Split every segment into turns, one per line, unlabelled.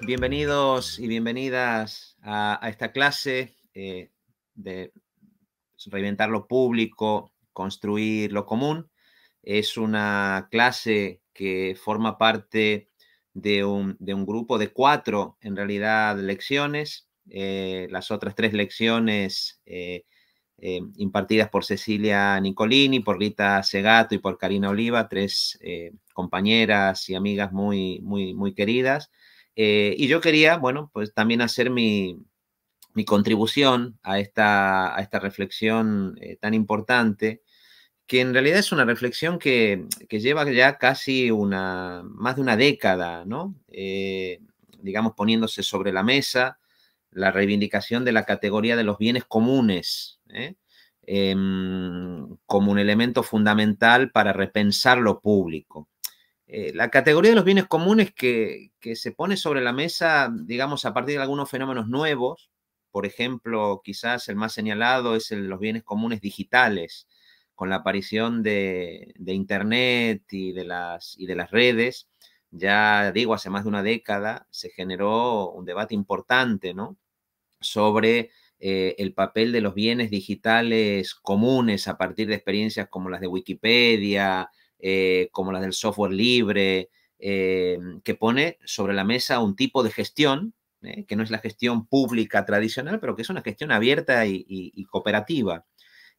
bienvenidos y bienvenidas a, esta clase eh, de reinventar lo público, construir lo común. Es una clase que forma parte de un, grupo de cuatro, en realidad, lecciones. Eh, las otras tres lecciones eh, impartidas por Cecilia Nicolini, por Rita Segato y por Karina Oliva, tres compañeras y amigas muy, muy, muy queridas. Eh, y yo quería, bueno, pues también hacer mi, contribución a esta, reflexión eh, tan importante, que en realidad es una reflexión que, lleva ya casi una, más de una década, ¿no? Eh, digamos, poniéndose sobre la mesa la reivindicación de la categoría de los bienes comunes, em, como un elemento fundamental para repensar lo público. Eh, la categoría de los bienes comunes que, se pone sobre la mesa, digamos, a partir de algunos fenómenos nuevos, por ejemplo, quizás el más señalado es el, los bienes comunes digitales, con la aparición de, Internet y de, las, y de las redes, ya digo, hace más de una década se generó un debate importante, Sobre eh, el papel de los bienes digitales comunes a partir de experiencias como las de Wikipedia, eh, como la del software libre, eh, que pone sobre la mesa un tipo de gestión, eh, que no es la gestión pública tradicional, pero que es una gestión abierta y, cooperativa.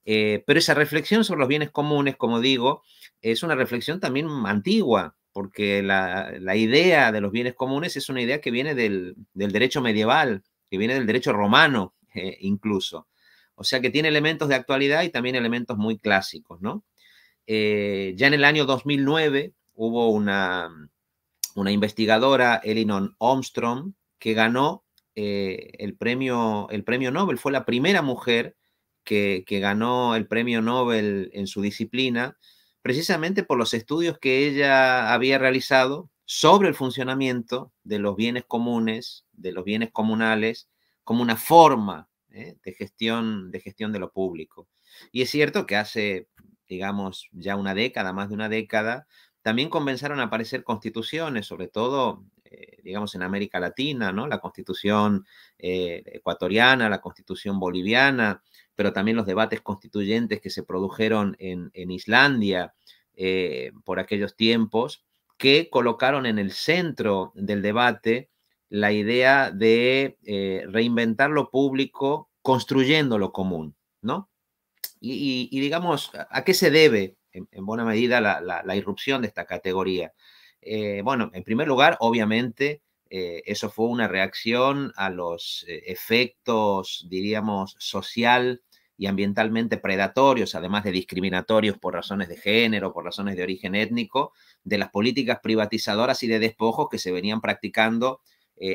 pero esa reflexión sobre los bienes comunes, como digo, es una reflexión también antigua, porque la, idea de los bienes comunes es una idea que viene del, del derecho medieval, que viene del derecho romano incluso. O sea que tiene elementos de actualidad y también elementos muy clásicos, ¿no? Eh, ya en el año 2009 hubo una, una investigadora, Elinor Armstrong, que ganó eh, el, premio, el premio Nobel. Fue la primera mujer que, ganó el premio Nobel en su disciplina, precisamente por los estudios que ella había realizado sobre el funcionamiento de los bienes comunes, de los bienes comunales, como una forma eh, de, gestión, de gestión de lo público. Y es cierto que hace digamos, ya una década, más de una década, también comenzaron a aparecer constituciones, sobre todo, eh, digamos, en América Latina, ¿no? La constitución eh, ecuatoriana, la constitución boliviana, pero también los debates constituyentes que se produjeron en, Islandia eh, por aquellos tiempos, que colocaron en el centro del debate la idea de reinventar lo público construyendo lo común, ¿no? Y, digamos, ¿a qué se debe en, buena medida la, irrupción de esta categoría? Eh, bueno, en primer lugar, obviamente, eh, eso fue una reacción a los eh, efectos, diríamos, social y ambientalmente predatorios, además de discriminatorios por razones de género, por razones de origen étnico, de las políticas privatizadoras y de despojos que se venían practicando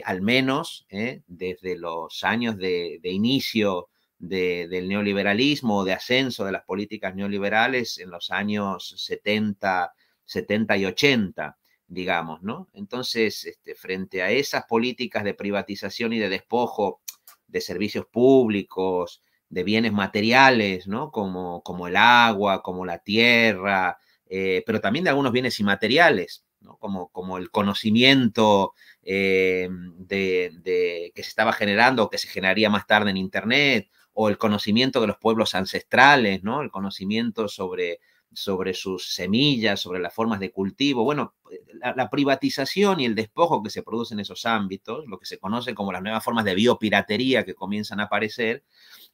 al menos desde los años de inicio del neoliberalismo, de ascenso de las políticas neoliberales en los años 70, 70 y 80, digamos, ¿no? Entonces, este, frente a esas políticas de privatización y de despojo de servicios públicos, de bienes materiales, ¿no? Como, el agua, como la tierra, eh, pero también de algunos bienes inmateriales, ¿no? como, el conocimiento eh, de, que se estaba generando o que se generaría más tarde en Internet, o el conocimiento de los pueblos ancestrales, ¿no? El conocimiento sobre, sobre sus semillas, sobre las formas de cultivo. Bueno, la, privatización y el despojo que se produce en esos ámbitos, lo que se conoce como las nuevas formas de biopiratería que comienzan a aparecer,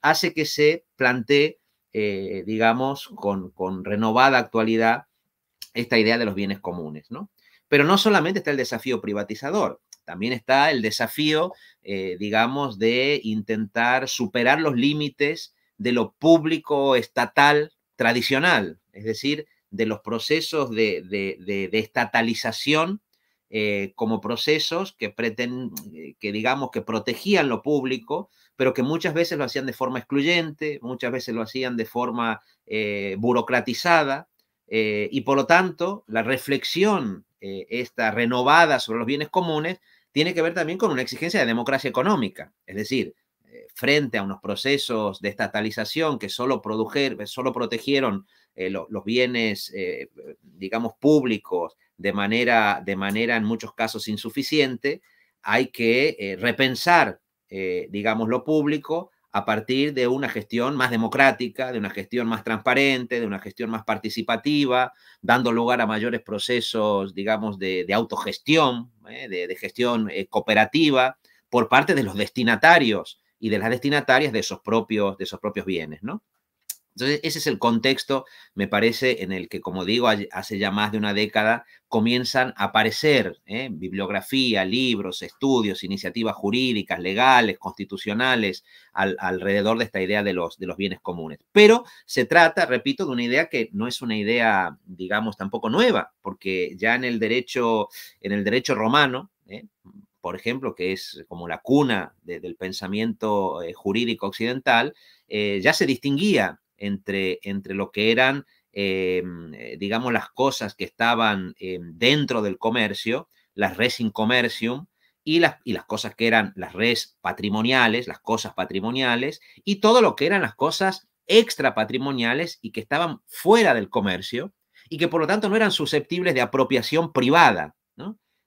hace que se plantee, eh, digamos, con, con, renovada actualidad esta idea de los bienes comunes, ¿no? Pero no solamente está el desafío privatizador, también está el desafío, eh, digamos, de intentar superar los límites de lo público estatal tradicional, es decir, de los procesos de, estatalización eh, como procesos que pretenden, eh, que digamos, que protegían lo público, pero que muchas veces lo hacían de forma excluyente, muchas veces lo hacían de forma burocratizada, y por lo tanto, la reflexión eh, esta renovada sobre los bienes comunes tiene que ver también con una exigencia de democracia económica, es decir, eh, frente a unos procesos de estatalización que solo, protegieron eh, los bienes, digamos, públicos de manera, de manera en muchos casos insuficiente, hay que repensar, digamos, lo público a partir de una gestión más democrática, de una gestión más transparente, de una gestión más participativa, dando lugar a mayores procesos, digamos, de, autogestión, ¿eh? de, gestión eh, cooperativa por parte de los destinatarios y de las destinatarias de esos propios, de esos propios bienes, ¿no? Entonces, ese es el contexto, me parece, en el que, como digo, hace ya más de una década comienzan a aparecer ¿eh? bibliografía, libros, estudios, iniciativas jurídicas, legales, constitucionales, alrededor de esta idea de los, de los bienes comunes. Pero se trata, repito, de una idea que no es una idea, digamos, tampoco nueva, porque ya en el derecho, en el derecho romano, ¿eh? por ejemplo, que es como la cuna del pensamiento eh, jurídico occidental, ya se distinguía entre, lo que eran, eh, eh, digamos, las cosas que estaban eh, dentro del comercio, las res in commercium, y las, y las, cosas que eran las res patrimoniales, las cosas patrimoniales, y todo lo que eran las cosas extrapatrimoniales y que estaban fuera del comercio y que por lo tanto no eran susceptibles de apropiación privada.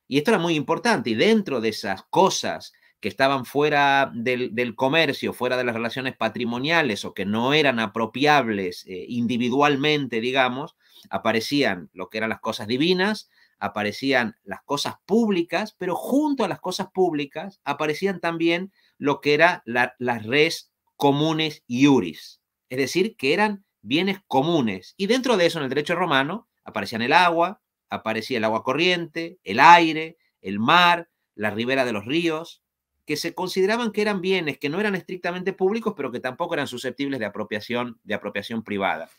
Y esto era muy importante. Y dentro de esas cosas que estaban fuera del, comercio, fuera de las relaciones patrimoniales o que no eran apropiables eh, individualmente, digamos, aparecían lo que eran las cosas divinas, aparecían las cosas públicas, pero junto a las cosas públicas aparecían también lo que eran las res comunes iuris, es decir, que eran bienes comunes. Y dentro de eso, en el derecho romano, aparecían el agua, aparecía el agua corriente, el aire, el mar, la ribera de los ríos, que se consideraban que eran bienes que no eran estrictamente públicos, pero que tampoco eran susceptibles de apropiación, de apropiación privada.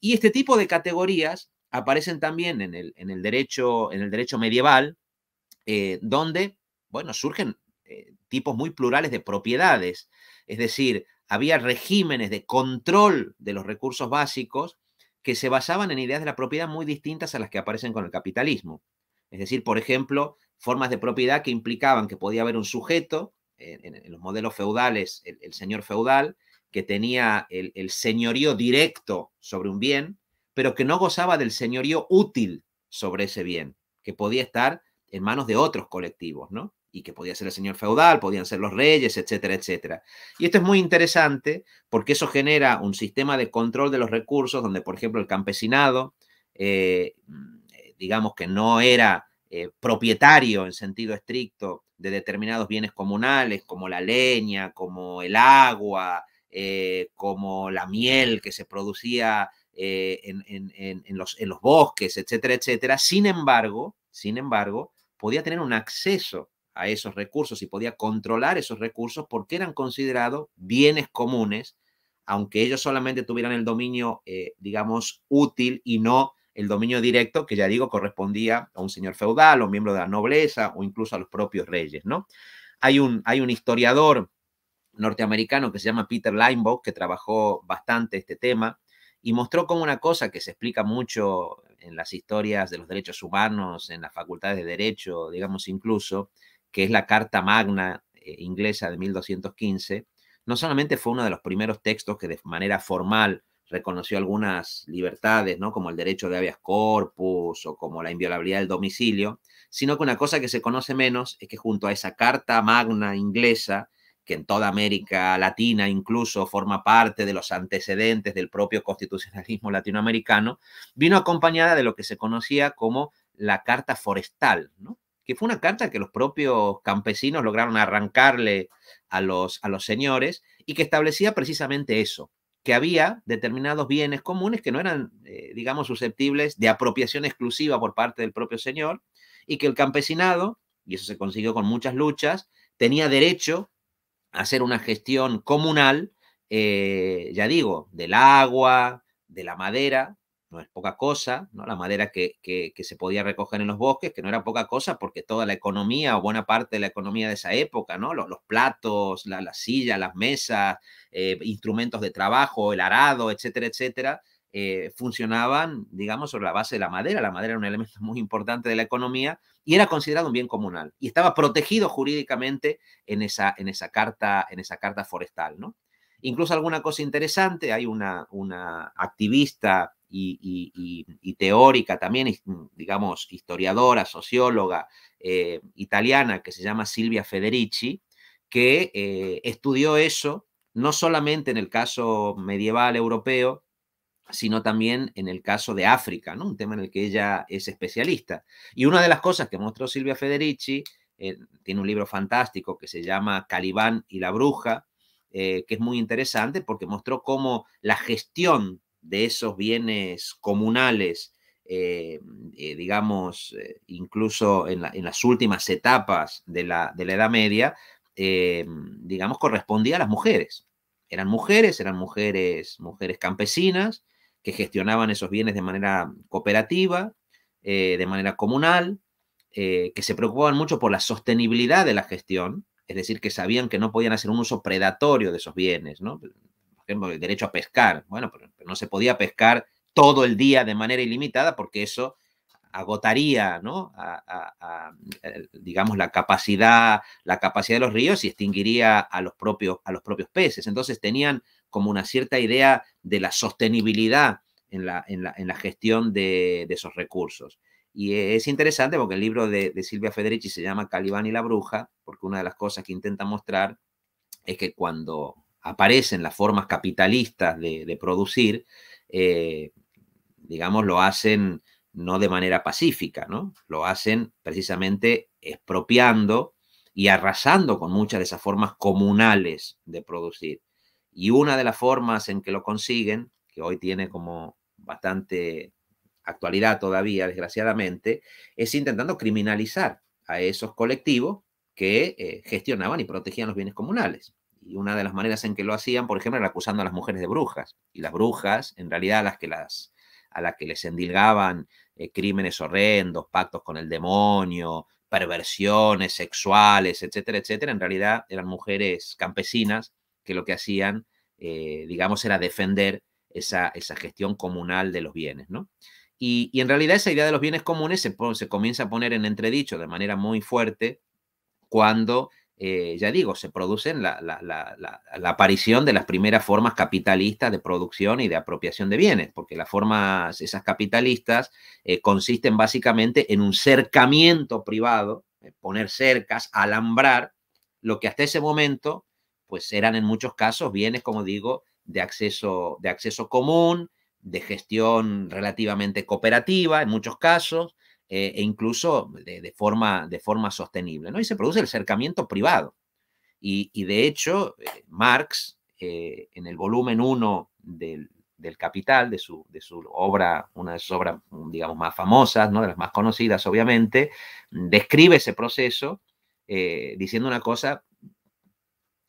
Y este tipo de categorías aparecen también en el, en el, derecho, en el derecho medieval, eh, donde, bueno, surgen eh, tipos muy plurales de propiedades, es decir, había regímenes de control de los recursos básicos que se basaban en ideas de la propiedad muy distintas a las que aparecen con el capitalismo. Es decir, por ejemplo, formas de propiedad que implicaban que podía haber un sujeto, eh, en, los modelos feudales, el, señor feudal, que tenía el, señorío directo sobre un bien, pero que no gozaba del señorío útil sobre ese bien, que podía estar en manos de otros colectivos, ¿no? y que podía ser el señor feudal, podían ser los reyes, etcétera, etcétera. Y esto es muy interesante porque eso genera un sistema de control de los recursos donde, por ejemplo, el campesinado, eh, mm, eh, digamos que no era eh, propietario en sentido estricto de determinados bienes comunales, como la leña, como el agua, eh, como la miel que se producía eh, en, los, bosques, etcétera, etcétera. Sin embargo, sin embargo, podía tener un acceso a esos recursos y podía controlar esos recursos porque eran considerados bienes comunes, aunque ellos solamente tuvieran el dominio, digamos, útil y no el dominio directo, que ya digo, correspondía a un señor feudal o miembro de la nobleza o incluso a los propios reyes, ¿no? Hay un, hay un historiador norteamericano que se llama Peter Linebaugh, que trabajó bastante este tema y mostró como una cosa que se explica mucho en las historias de los derechos humanos, en las facultades de derecho, digamos incluso, que es la Carta Magna eh, inglesa de 1215, no solamente fue uno de los primeros textos que de manera formal reconoció algunas libertades, ¿no? como el derecho de habeas corpus o como la inviolabilidad del domicilio, sino que una cosa que se conoce menos es que junto a esa carta magna inglesa, que en toda América Latina incluso forma parte de los antecedentes del propio constitucionalismo latinoamericano, vino acompañada de lo que se conocía como la Carta Forestal, ¿no? que fue una carta que los propios campesinos lograron arrancarle a los, a los señores y que establecía precisamente eso, que había determinados bienes comunes que no eran, eh, digamos, susceptibles de apropiación exclusiva por parte del propio señor y que el campesinado, y eso se consiguió con muchas luchas, tenía derecho a hacer una gestión comunal, eh, ya digo, del agua, de la madera, no es poca cosa, ¿no? la madera que, que, se podía recoger en los bosques, que no era poca cosa porque toda la economía o buena parte de la economía de esa época, ¿no? los, platos, las la sillas, las mesas, eh, instrumentos de trabajo, el arado, etcétera, etcétera, eh, funcionaban, digamos, sobre la base de la madera. La madera era un elemento muy importante de la economía y era considerado un bien comunal y estaba protegido jurídicamente en esa, en esa, carta, en esa carta forestal. ¿no? Incluso alguna cosa interesante, hay una, activista y, teórica también, mm, digamos, historiadora, socióloga eh, italiana que se llama Silvia Federici, que eh, estudió eso no solamente en el caso medieval europeo, sino también en el caso de África, un tema en el que ella es especialista. Y una de las cosas que mostró Silvia Federici, eh, tiene un libro fantástico que se llama Calibán y la Bruja, eh, que es muy interesante porque mostró cómo la gestión de esos bienes comunales, eh, eh, digamos, incluso en, las últimas etapas de la, Edad Media, digamos, correspondía a las mujeres. Eran mujeres, eran mujeres, mujeres campesinas que gestionaban esos bienes de manera cooperativa, de manera comunal, que se preocupaban mucho por la sostenibilidad de la gestión, es decir, que sabían que no podían hacer un uso predatorio de esos bienes, ¿no? Por ejemplo, el derecho a pescar, bueno, pero no se podía pescar todo el día de manera ilimitada porque eso agotaría, ¿no? Eh, digamos, la capacidad, la capacidad de los ríos y extinguiría a los, propios, a los propios peces. Entonces tenían como una cierta idea de la sostenibilidad en la, en la, en la gestión de, de, esos recursos. Y es interesante porque el libro de, Silvia Federici se llama Calibán y la bruja, porque una de las cosas que intenta mostrar es que cuando aparecen las formas capitalistas de, producir, eh, digamos, lo hacen no de manera pacífica, ¿no? Lo hacen precisamente expropiando y arrasando con muchas de esas formas comunales de producir. Y una de las formas en que lo consiguen, que hoy tiene como bastante actualidad todavía, desgraciadamente, es intentando criminalizar a esos colectivos que eh, gestionaban y protegían los bienes comunales. Y una de las maneras en que lo hacían, por ejemplo, era acusando a las mujeres de brujas. Y las brujas, en realidad, las que a las que les endilgaban eh, crímenes horrendos, pactos con el demonio, perversiones sexuales, etcétera, etcétera, en realidad eran mujeres campesinas que lo que hacían, eh, digamos, era defender esa, esa gestión comunal de los bienes, ¿no? Y, en realidad esa idea de los bienes comunes se, comienza a poner en entredicho de manera muy fuerte cuando, eh, ya digo, se produce la, aparición de las primeras formas capitalistas de producción y de apropiación de bienes, porque las formas, esas capitalistas, eh, consisten básicamente en un cercamiento privado, eh, poner cercas, alambrar, lo que hasta ese momento, pues eran en muchos casos bienes, como digo, de acceso, de acceso común, de gestión relativamente cooperativa en muchos casos eh, e incluso de, forma, de forma sostenible. ¿no? Y se produce el cercamiento privado. Y, de hecho, eh, Marx, eh, en el volumen 1 del, Capital, de su, de su obra, una de sus obras, mm, digamos, más famosas, ¿no? de las más conocidas, obviamente, describe ese proceso diciendo una cosa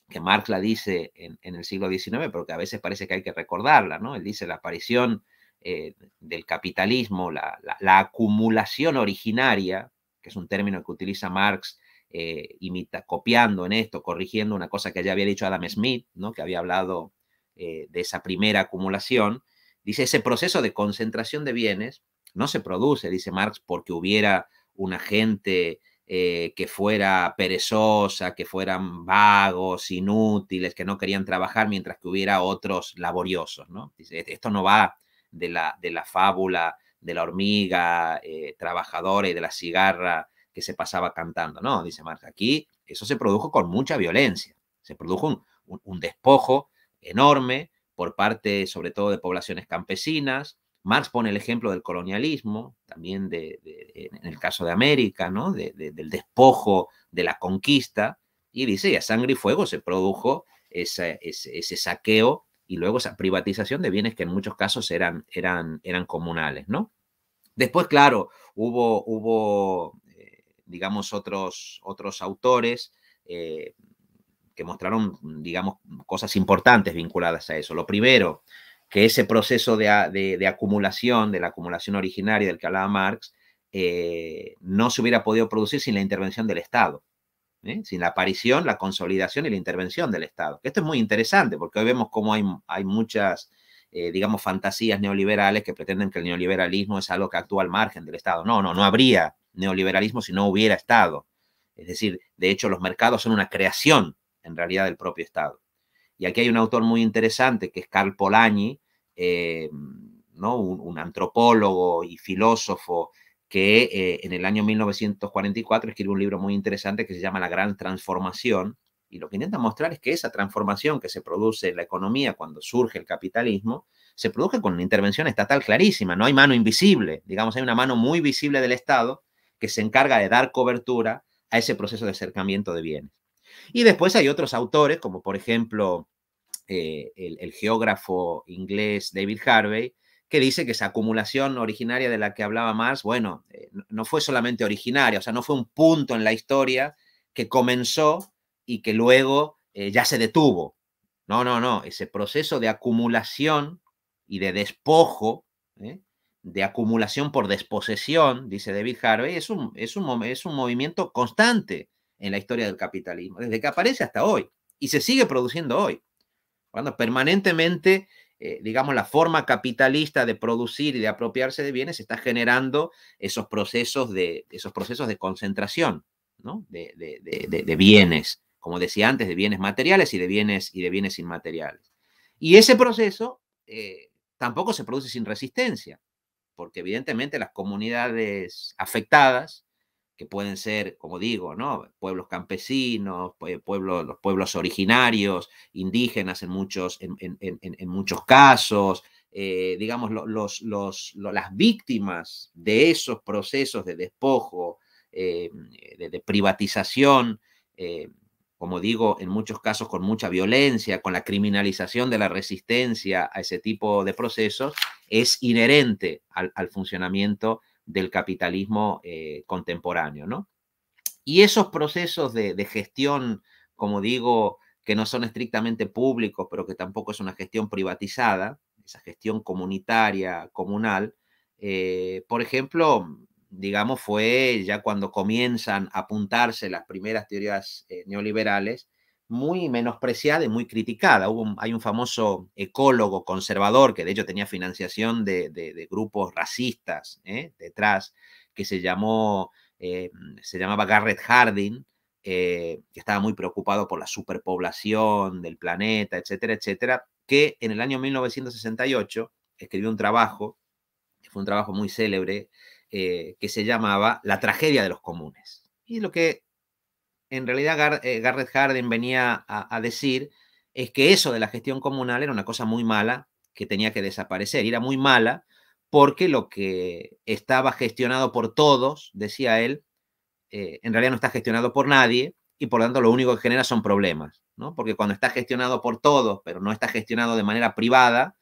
que Marx la dice en, el siglo XIX, pero que a veces parece que hay que recordarla, ¿no? Él dice la aparición eh, del capitalismo, la, acumulación originaria, que es un término que utiliza Marx eh, imita, copiando en esto, corrigiendo una cosa que ya había dicho Adam Smith, ¿no? que había hablado eh, de esa primera acumulación, dice ese proceso de concentración de bienes no se produce, dice Marx, porque hubiera un agente... Eh, que fuera perezosa, que fueran vagos, inútiles, que no querían trabajar, mientras que hubiera otros laboriosos. Esto no va de la, de la fábula de la hormiga eh, trabajadora y de la cigarra que se pasaba cantando. No, dice Marx, aquí eso se produjo con mucha violencia, se produjo un despojo enorme por parte sobre todo de poblaciones campesinas, Marx pone el ejemplo del colonialismo, también en el caso de América, ¿no? del despojo, de la conquista, y dice, y a sangre y fuego se produjo ese, saqueo y luego esa privatización de bienes que en muchos casos eran, comunales, ¿no? Después, claro, hubo, eh, digamos, otros, autores eh, que mostraron, digamos, cosas importantes vinculadas a eso. Lo primero, que ese proceso de, acumulación, de la acumulación originaria del que hablaba Marx, eh, no se hubiera podido producir sin la intervención del Estado, ¿eh? sin la aparición, la consolidación y la intervención del Estado. Esto es muy interesante porque hoy vemos cómo hay, hay muchas, eh, digamos, fantasías neoliberales que pretenden que el neoliberalismo es algo que actúa al margen del Estado. No, no, no habría neoliberalismo si no hubiera Estado. Es decir, de hecho, los mercados son una creación en realidad del propio Estado. Y aquí hay un autor muy interesante que es Carl Polanyi, eh, ¿no? un, antropólogo y filósofo que eh, en el año 1944 escribió un libro muy interesante que se llama La Gran Transformación. Y lo que intenta mostrar es que esa transformación que se produce en la economía cuando surge el capitalismo, se produce con una intervención estatal clarísima. No hay mano invisible, digamos, hay una mano muy visible del Estado que se encarga de dar cobertura a ese proceso de acercamiento de bienes. Y después hay otros autores, como por ejemplo eh, el, geógrafo inglés David Harvey, que dice que esa acumulación originaria de la que hablaba Marx, bueno, eh, no fue solamente originaria, o sea, no fue un punto en la historia que comenzó y que luego eh, ya se detuvo. No, no, no, ese proceso de acumulación y de despojo, de acumulación por desposesión, dice David Harvey, es es un, es un movimiento constante en la historia del capitalismo, desde que aparece hasta hoy, y se sigue produciendo hoy. Cuando permanentemente, eh, digamos, la forma capitalista de producir y de apropiarse de bienes está generando esos procesos de, esos procesos de concentración de, bienes, como decía antes, de bienes materiales y de bienes, y de bienes inmateriales. Y ese proceso eh, tampoco se produce sin resistencia, porque evidentemente las comunidades afectadas que pueden ser, como digo, ¿no? pueblos campesinos, pueblos, los pueblos originarios, indígenas en muchos, en, muchos casos, eh, digamos, los, los, las víctimas de esos procesos de despojo, eh, de, privatización, eh, como digo, en muchos casos con mucha violencia, con la criminalización de la resistencia a ese tipo de procesos, es inherente al funcionamiento del capitalismo eh, contemporáneo, ¿no? Y esos procesos de, gestión, como digo, que no son estrictamente públicos, pero que tampoco es una gestión privatizada, esa gestión comunitaria, comunal, eh, por ejemplo, digamos, fue ya cuando comienzan a apuntarse las primeras teorías eh, neoliberales, muy menospreciada y muy criticada. hay un famoso ecólogo conservador que de hecho tenía financiación de, grupos racistas ¿eh? detrás, que se llamó, eh, se llamaba Garrett Hardin, eh, que estaba muy preocupado por la superpoblación del planeta, etcétera, etcétera, que en el año 1968 escribió un trabajo, que fue un trabajo muy célebre, que se llamaba La tragedia de los comunes. Y lo que en realidad Garret eh, Garrett Harden venía a, decir es que eso de la gestión comunal era una cosa muy mala que tenía que desaparecer. era muy mala porque lo que estaba gestionado por todos, decía él, eh, en realidad no está gestionado por nadie y por lo tanto lo único que genera son problemas. Porque cuando está gestionado por todos, pero no está gestionado de manera privada,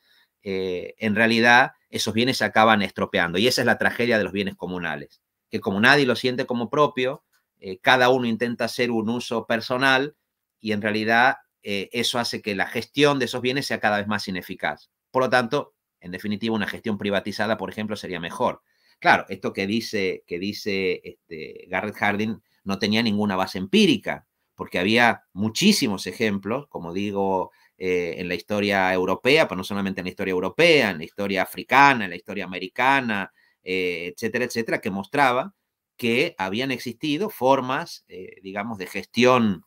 eh, en realidad esos bienes se acaban estropeando. Y esa es la tragedia de los bienes comunales, que como nadie lo siente como propio, eh, cada uno intenta hacer un uso personal y en realidad eh, eso hace que la gestión de esos bienes sea cada vez más ineficaz. Por lo tanto, en definitiva, una gestión privatizada, por ejemplo, sería mejor. Claro, esto que dice, que dice este, Garrett Hardin no tenía ninguna base empírica, porque había muchísimos ejemplos, como digo, eh, en la historia europea, pero no solamente en la historia europea, en la historia africana, en la historia americana, etcétera, etcétera, que mostraba que habían existido formas, eh, digamos, de gestión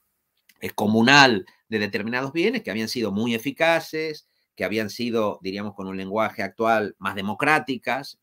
eh, comunal de determinados bienes que habían sido muy eficaces, que habían sido, diríamos, con un lenguaje actual más democráticas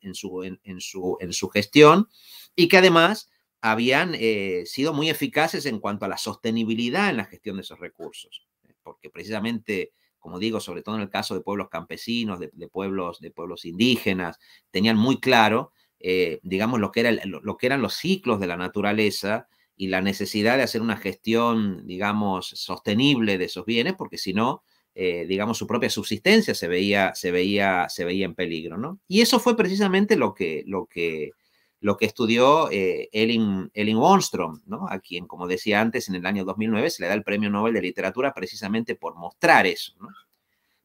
en, su, su, en su gestión y que además habían eh, sido muy eficaces en cuanto a la sostenibilidad en la gestión de esos recursos, porque precisamente, como digo, sobre todo en el caso de pueblos campesinos, de pueblos, de pueblos indígenas, tenían muy claro eh, digamos, lo que, era, que eran los ciclos de la naturaleza y la necesidad de hacer una gestión, digamos, sostenible de esos bienes, porque si no, eh, digamos, su propia subsistencia se veía, se veía, se veía en peligro, ¿no? Y eso fue precisamente lo que, lo que, lo que estudió eh, Elin elin ¿no? a quien, como decía antes, en el año 2009 se le da el Premio Nobel de Literatura precisamente por mostrar eso. ¿no?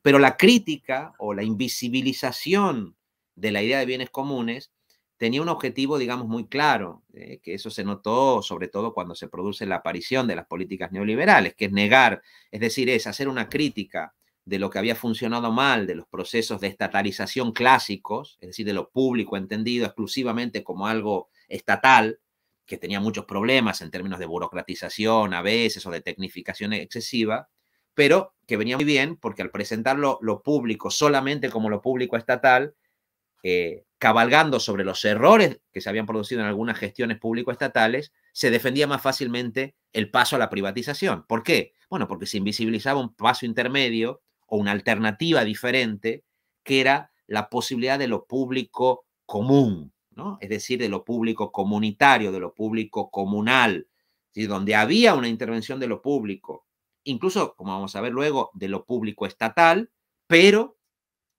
Pero la crítica o la invisibilización de la idea de bienes comunes tenía un objetivo, digamos, muy claro, eh, que eso se notó sobre todo cuando se produce la aparición de las políticas neoliberales, que es negar, es decir, es hacer una crítica de lo que había funcionado mal, de los procesos de estatalización clásicos, es decir, de lo público entendido exclusivamente como algo estatal, que tenía muchos problemas en términos de burocratización a veces o de tecnificación excesiva, pero que venía muy bien porque al presentarlo lo público solamente como lo público estatal, eh, cabalgando sobre los errores que se habían producido en algunas gestiones público-estatales, se defendía más fácilmente el paso a la privatización. ¿Por qué? Bueno, porque se invisibilizaba un paso intermedio o una alternativa diferente, que era la posibilidad de lo público común, ¿no? es decir, de lo público comunitario, de lo público comunal, donde había una intervención de lo público, incluso, como vamos a ver luego, de lo público estatal, pero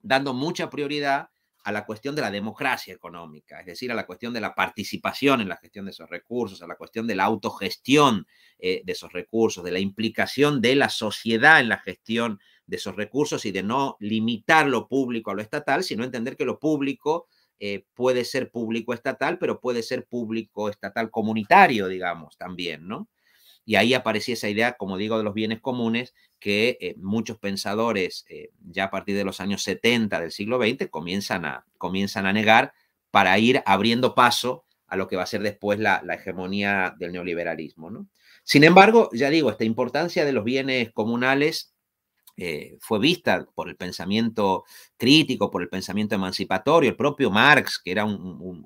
dando mucha prioridad a la cuestión de la democracia económica, es decir, a la cuestión de la participación en la gestión de esos recursos, a la cuestión de la autogestión eh, de esos recursos, de la implicación de la sociedad en la gestión de esos recursos y de no limitar lo público a lo estatal, sino entender que lo público eh, puede ser público estatal, pero puede ser público estatal comunitario, digamos, también, ¿no? Y ahí aparecía esa idea, como digo, de los bienes comunes que eh, muchos pensadores eh, ya a partir de los años 70 del siglo XX comienzan a, comienzan a negar para ir abriendo paso a lo que va a ser después la, la hegemonía del neoliberalismo. ¿no? Sin embargo, ya digo, esta importancia de los bienes comunales eh, fue vista por el pensamiento crítico, por el pensamiento emancipatorio, el propio Marx, que era un,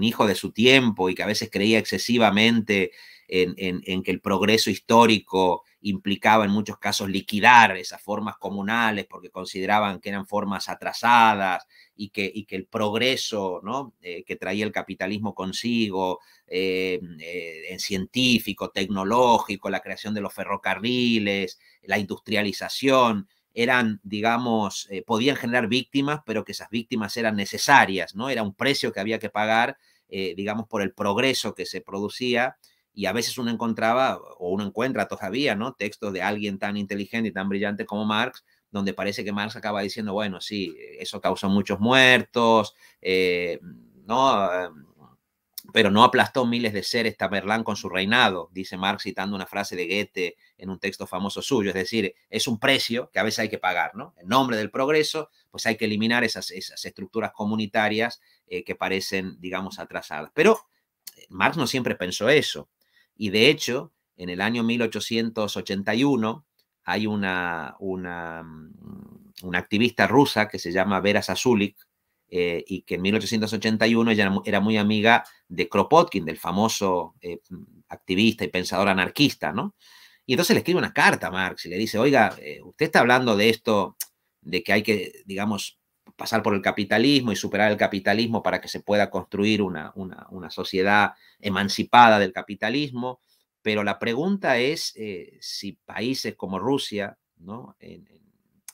hijo de su tiempo y que a veces creía excesivamente en, que el progreso histórico implicaba en muchos casos liquidar esas formas comunales porque consideraban que eran formas atrasadas y que, y que el progreso ¿no? Eh, que traía el capitalismo consigo, eh, mm, eh, en científico, tecnológico, la creación de los ferrocarriles, la industrialización, eran, digamos, podían generar víctimas, pero que esas víctimas eran necesarias, ¿no? Era un precio que había que pagar, digamos, por el progreso que se producía y a veces uno encontraba o uno encuentra todavía, ¿no? Textos de alguien tan inteligente y tan brillante como Marx donde parece que Marx acaba diciendo, bueno, sí, eso causa muchos muertos, eh, ¿no? Eh, pero no aplastó miles de seres Tamerlán con su reinado, dice Marx citando una frase de Goethe en un texto famoso suyo. Es decir, es un precio que a veces hay que pagar, ¿no? En nombre del progreso, pues hay que eliminar esas, esas estructuras comunitarias eh, que parecen, digamos, atrasadas. Pero Marx no siempre pensó eso. Y de hecho, en el año 1881, hay una, mm, una, activista rusa que se llama Vera Azulik eh, y que en 1881 ella era muy amiga de Kropotkin, del famoso eh, mm, activista y pensador anarquista, ¿no? Y entonces le escribe una carta a Marx y le dice, oiga, eh, usted está hablando de esto, de que hay que, digamos, pasar por el capitalismo y superar el capitalismo para que se pueda construir una, una sociedad emancipada del capitalismo. Pero la pregunta es eh, si países como Rusia ¿no?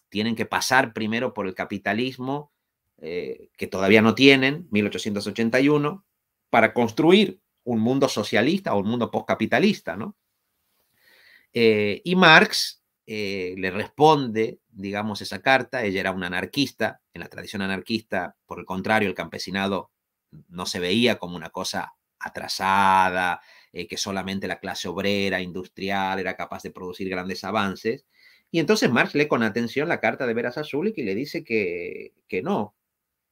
tienen que pasar primero por el capitalismo eh, que todavía no tienen, 1881, para construir un mundo socialista o un mundo postcapitalista. ¿no? Eh, y Marx le responde, digamos, esa carta. Ella era una anarquista. En la tradición anarquista, por el contrario, el campesinado no se veía como una cosa atrasada, eh, que solamente la clase obrera, industrial, era capaz de producir grandes avances. Y entonces Marx lee con atención la carta de Veras Azulik y le dice que, que no,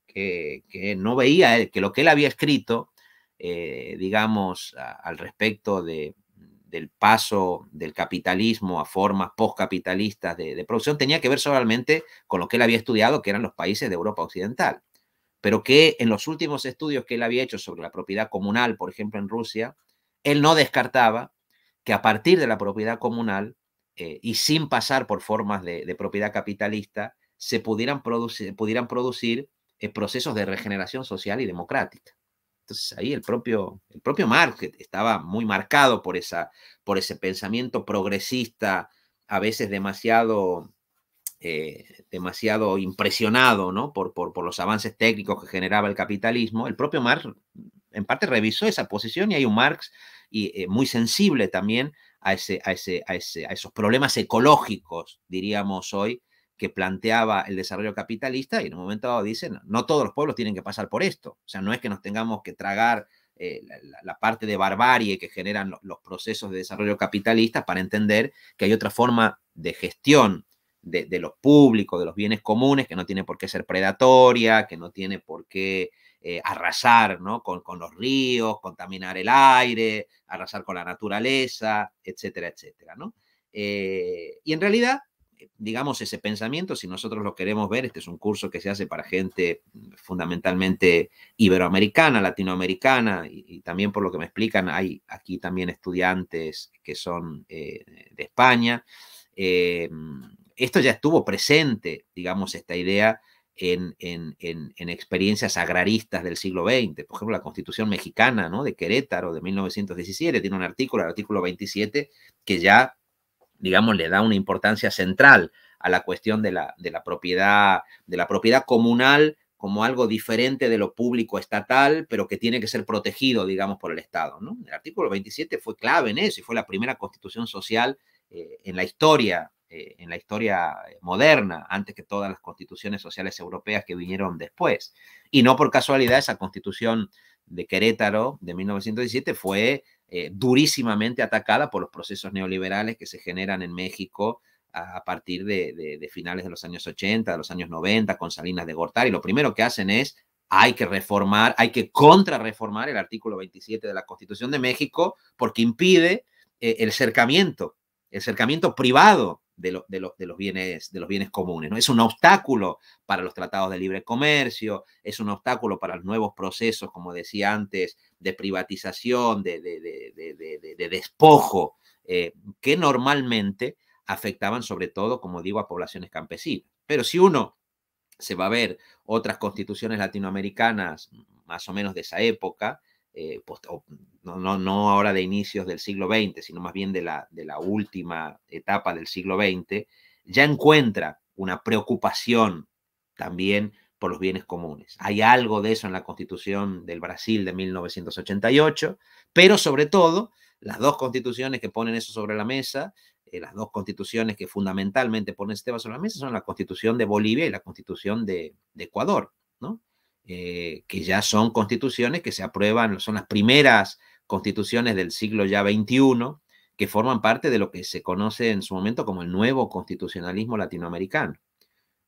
que, no veía que lo que él había escrito, eh, digamos, al respecto de, del paso del capitalismo a formas postcapitalistas de producción, tenía que ver solamente con lo que él había estudiado, que eran los países de Europa Occidental pero que en los últimos estudios que él había hecho sobre la propiedad comunal, por ejemplo, en Rusia, él no descartaba que a partir de la propiedad comunal eh, y sin pasar por formas de, propiedad capitalista, se pudieran producir, pudieran producir eh, procesos de regeneración social y democrática. Entonces ahí el propio, el propio Marx estaba muy marcado por, esa, por ese pensamiento progresista, a veces demasiado, eh, demasiado impresionado ¿no? por, por, por, los avances técnicos que generaba el capitalismo. El propio Marx en parte revisó esa posición y hay un Marx y eh, muy sensible también a, esos problemas ecológicos, diríamos hoy, que planteaba el desarrollo capitalista y en un momento dado dicen, no, todos los pueblos tienen que pasar por esto. O sea, no es que nos tengamos que tragar eh, la, parte de barbarie que generan los procesos de desarrollo capitalista para entender que hay otra forma de gestión de, de los públicos, de los bienes comunes, que no tiene por qué ser predatoria, que no tiene por qué eh, arrasar con, los ríos, contaminar el aire, arrasar con la naturaleza, etcétera, etcétera. ¿no? Eh, y en realidad, eh, digamos, ese pensamiento, si nosotros lo queremos ver, este es un curso que se hace para gente mm, fundamentalmente iberoamericana, latinoamericana, y, también por lo que me explican, hay aquí también estudiantes que son de España. Mm, esto ya estuvo presente, digamos, esta idea en, experiencias agraristas del siglo XX. Por ejemplo, la Constitución mexicana de Querétaro de 1917 tiene un artículo, el artículo 27, que ya, digamos, le da una importancia central a la cuestión de la, propiedad, comunal como algo diferente de lo público estatal, pero que tiene que ser protegido, digamos, por el Estado. ¿no? El artículo 27 fue clave en eso y fue la primera constitución social eh, en la historia eh, en la historia eh, moderna, antes que todas las constituciones sociales europeas que vinieron después. Y no por casualidad esa constitución de Querétaro de 1917 fue eh, durísimamente atacada por los procesos neoliberales que se generan en México a, partir de, finales de los años 80, de los años 90, con Salinas de Gortari. Lo primero que hacen es, hay que reformar, hay que contrarreformar el artículo 27 de la Constitución de México porque impide el cercamiento, el cercamiento privado de, los, bienes, de los bienes comunes. ¿no? Es un obstáculo para los tratados de libre comercio, es un obstáculo para los nuevos procesos, como decía antes, de privatización, de, despojo, eh, que normalmente afectaban sobre todo, como digo, a poblaciones campesinas. Pero si uno se va a ver otras constituciones latinoamericanas más o menos de esa época, eh, no, no, no, ahora de inicios del siglo XX, sino más bien de la, de la última etapa del siglo XX, ya encuentra una preocupación también por los bienes comunes. Hay algo de eso en la constitución del Brasil de 1988, pero sobre todo las dos constituciones que ponen eso sobre la mesa, eh, las dos constituciones que fundamentalmente ponen este tema sobre la mesa son la constitución de Bolivia y la constitución de Ecuador. Eh, que ya son constituciones que se aprueban, son las primeras constituciones del siglo ya XXI, que forman parte de lo que se conoce en su momento como el nuevo constitucionalismo latinoamericano.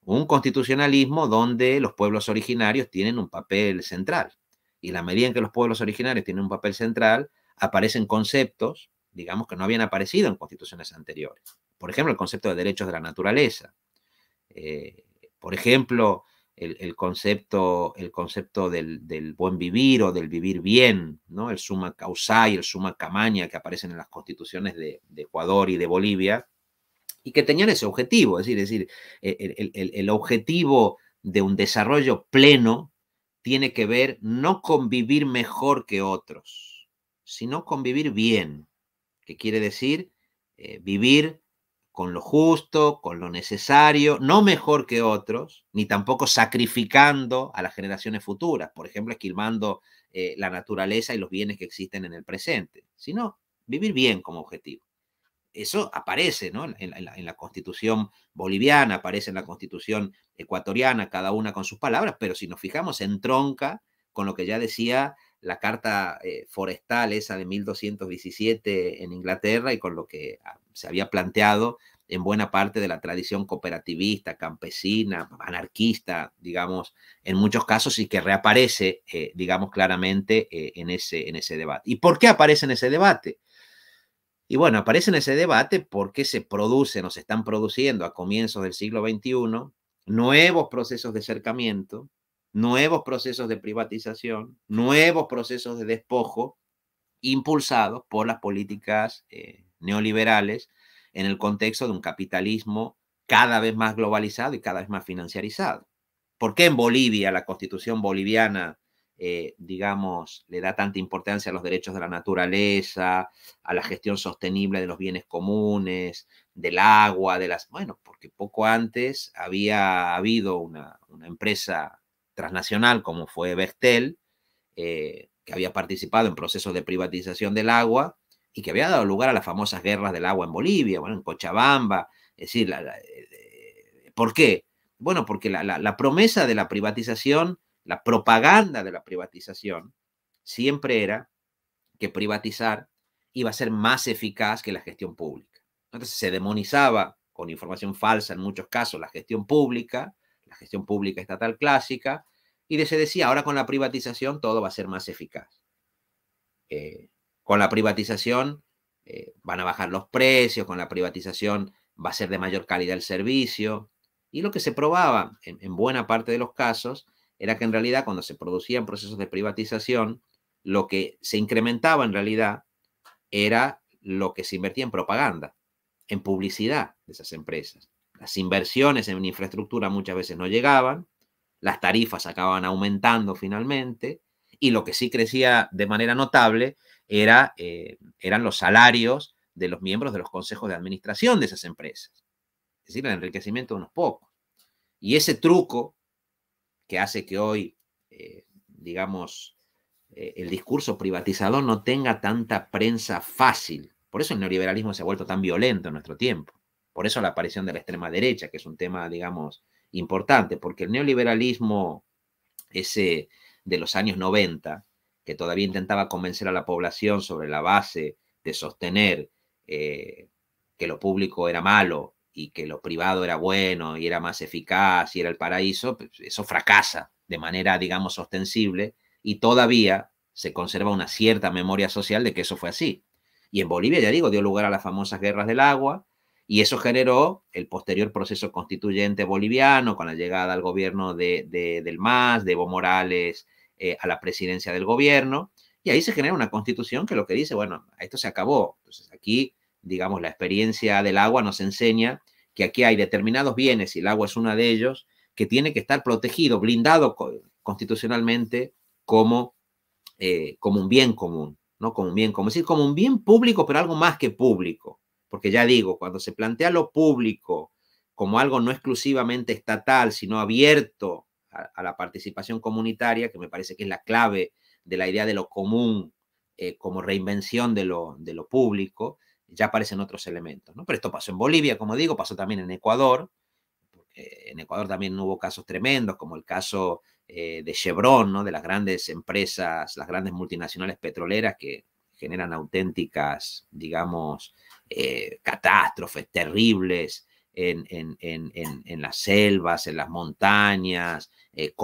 Un constitucionalismo donde los pueblos originarios tienen un papel central. Y la medida en que los pueblos originarios tienen un papel central, aparecen conceptos, digamos, que no habían aparecido en constituciones anteriores. Por ejemplo, el concepto de derechos de la naturaleza. Eh, por ejemplo, el, concepto, el concepto del, buen vivir o del vivir bien, ¿no? el suma causa y el suma camaña que aparecen en las constituciones de, Ecuador y de Bolivia, y que tenían ese objetivo, es decir, decir e, el, objetivo de un desarrollo pleno tiene que ver no con vivir mejor que otros, sino con vivir bien, que quiere decir eh, vivir con lo justo, con lo necesario, no mejor que otros, ni tampoco sacrificando a las generaciones futuras, por ejemplo, esquilmando eh, la naturaleza y los bienes que existen en el presente, sino vivir bien como objetivo. Eso aparece en, la, en, la, constitución boliviana, aparece en la constitución ecuatoriana, cada una con sus palabras, pero si nos fijamos en tronca con lo que ya decía la carta eh, forestal esa de 1217 en Inglaterra y con lo que ah, se había planteado en buena parte de la tradición cooperativista, campesina, anarquista, digamos, en muchos casos y que reaparece, eh, digamos, claramente eh, en, ese, en ese debate. ¿Y por qué aparece en ese debate? Y bueno, aparece en ese debate porque se producen o se están produciendo a comienzos del siglo XXI nuevos procesos de acercamiento nuevos procesos de privatización, nuevos procesos de despojo impulsados por las políticas eh, neoliberales en el contexto de un capitalismo cada vez más globalizado y cada vez más financiarizado. ¿Por qué en Bolivia la constitución boliviana, eh, digamos, le da tanta importancia a los derechos de la naturaleza, a la gestión sostenible de los bienes comunes, del agua, de las... Bueno, porque poco antes había habido una empresa transnacional como fue Bertel eh, que había participado en procesos de privatización del agua y que había dado lugar a las famosas guerras del agua en Bolivia, bueno, en Cochabamba. Es decir, eh, ¿por qué? Bueno, porque la, la promesa de la privatización, la propaganda de la privatización, siempre era que privatizar iba a ser más eficaz que la gestión pública. Entonces se demonizaba con información falsa en muchos casos la gestión pública la gestión pública estatal clásica, y se decía, ahora con la privatización todo va a ser más eficaz. Eh, con la privatización eh, van a bajar los precios, con la privatización va a ser de mayor calidad el servicio. Y lo que se probaba en buena parte de los casos era que en realidad cuando se producían procesos de privatización, lo que se incrementaba en realidad era lo que se invertía en propaganda, en publicidad de esas empresas. Las inversiones en infraestructura muchas veces no llegaban, las tarifas acababan aumentando finalmente y lo que sí crecía de manera notable era, eh, eran los salarios de los miembros de los consejos de administración de esas empresas. Es decir, el enriquecimiento de unos pocos. Y ese truco que hace que hoy, eh, digamos, eh, el discurso privatizador no tenga tanta prensa fácil. Por eso el neoliberalismo se ha vuelto tan violento en nuestro tiempo. Por eso la aparición de la extrema derecha, que es un tema, digamos, importante, porque el neoliberalismo ese de los años 90, que todavía intentaba convencer a la población sobre la base de sostener eh, que lo público era malo y que lo privado era bueno y era más eficaz y era el paraíso, pues, eso fracasa de manera, digamos, ostensible y todavía se conserva una cierta memoria social de que eso fue así. Y en Bolivia, ya digo, dio lugar a las famosas guerras del agua, y eso generó el posterior proceso constituyente boliviano con la llegada al gobierno de, del MAS, de Evo Morales eh, a la presidencia del gobierno. Y ahí se genera una constitución que lo que dice, bueno, esto se acabó. Entonces aquí, digamos, la experiencia del agua nos enseña que aquí hay determinados bienes, y el agua es uno de ellos, que tiene que estar protegido, blindado constitucionalmente como, eh, como un bien común, ¿no? Como un bien común, decir, como un bien público, pero algo más que público. Porque ya digo, cuando se plantea lo público como algo no exclusivamente estatal, sino abierto a, la participación comunitaria, que me parece que es la clave de la idea de lo común eh, como reinvención de lo, público, ya aparecen otros elementos. ¿no? Pero esto pasó en Bolivia, como digo, pasó también en Ecuador, en Ecuador también hubo casos tremendos, como el caso eh, de Chevron, ¿no? de las grandes empresas, las grandes multinacionales petroleras que generan auténticas, digamos, eh, catástrofes terribles en, las selvas, en las montañas, eh,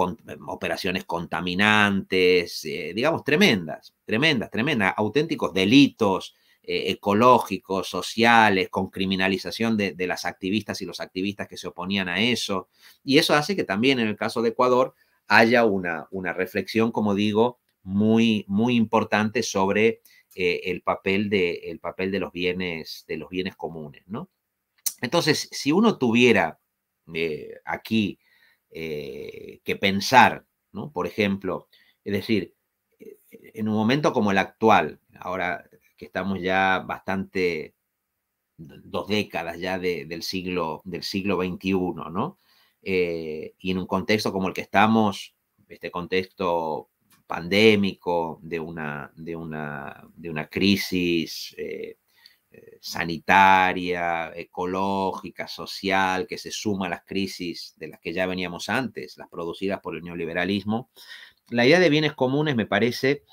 operaciones contaminantes, eh, digamos, tremendas, tremendas, tremendas, auténticos delitos ecológicos, sociales, con criminalización de, las activistas y los activistas que se oponían a eso. Y eso hace que también en el caso de Ecuador haya una, una, reflexión, como digo, muy, muy importante sobre eh, el, papel de, papel de los bienes, de los bienes comunes, ¿no? Entonces, si uno tuviera eh, aquí eh, que pensar, ¿no? Por ejemplo, es decir, en un momento como el actual, ahora que estamos ya bastante, dos décadas ya del, siglo, del siglo XXI, ¿no? y en un contexto como el que estamos, este contexto pandémico, de una, de una, de una crisis eh, eh, sanitaria, ecológica, social, que se suma a las crisis de las que ya veníamos antes, las producidas por el neoliberalismo. La idea de bienes comunes me parece,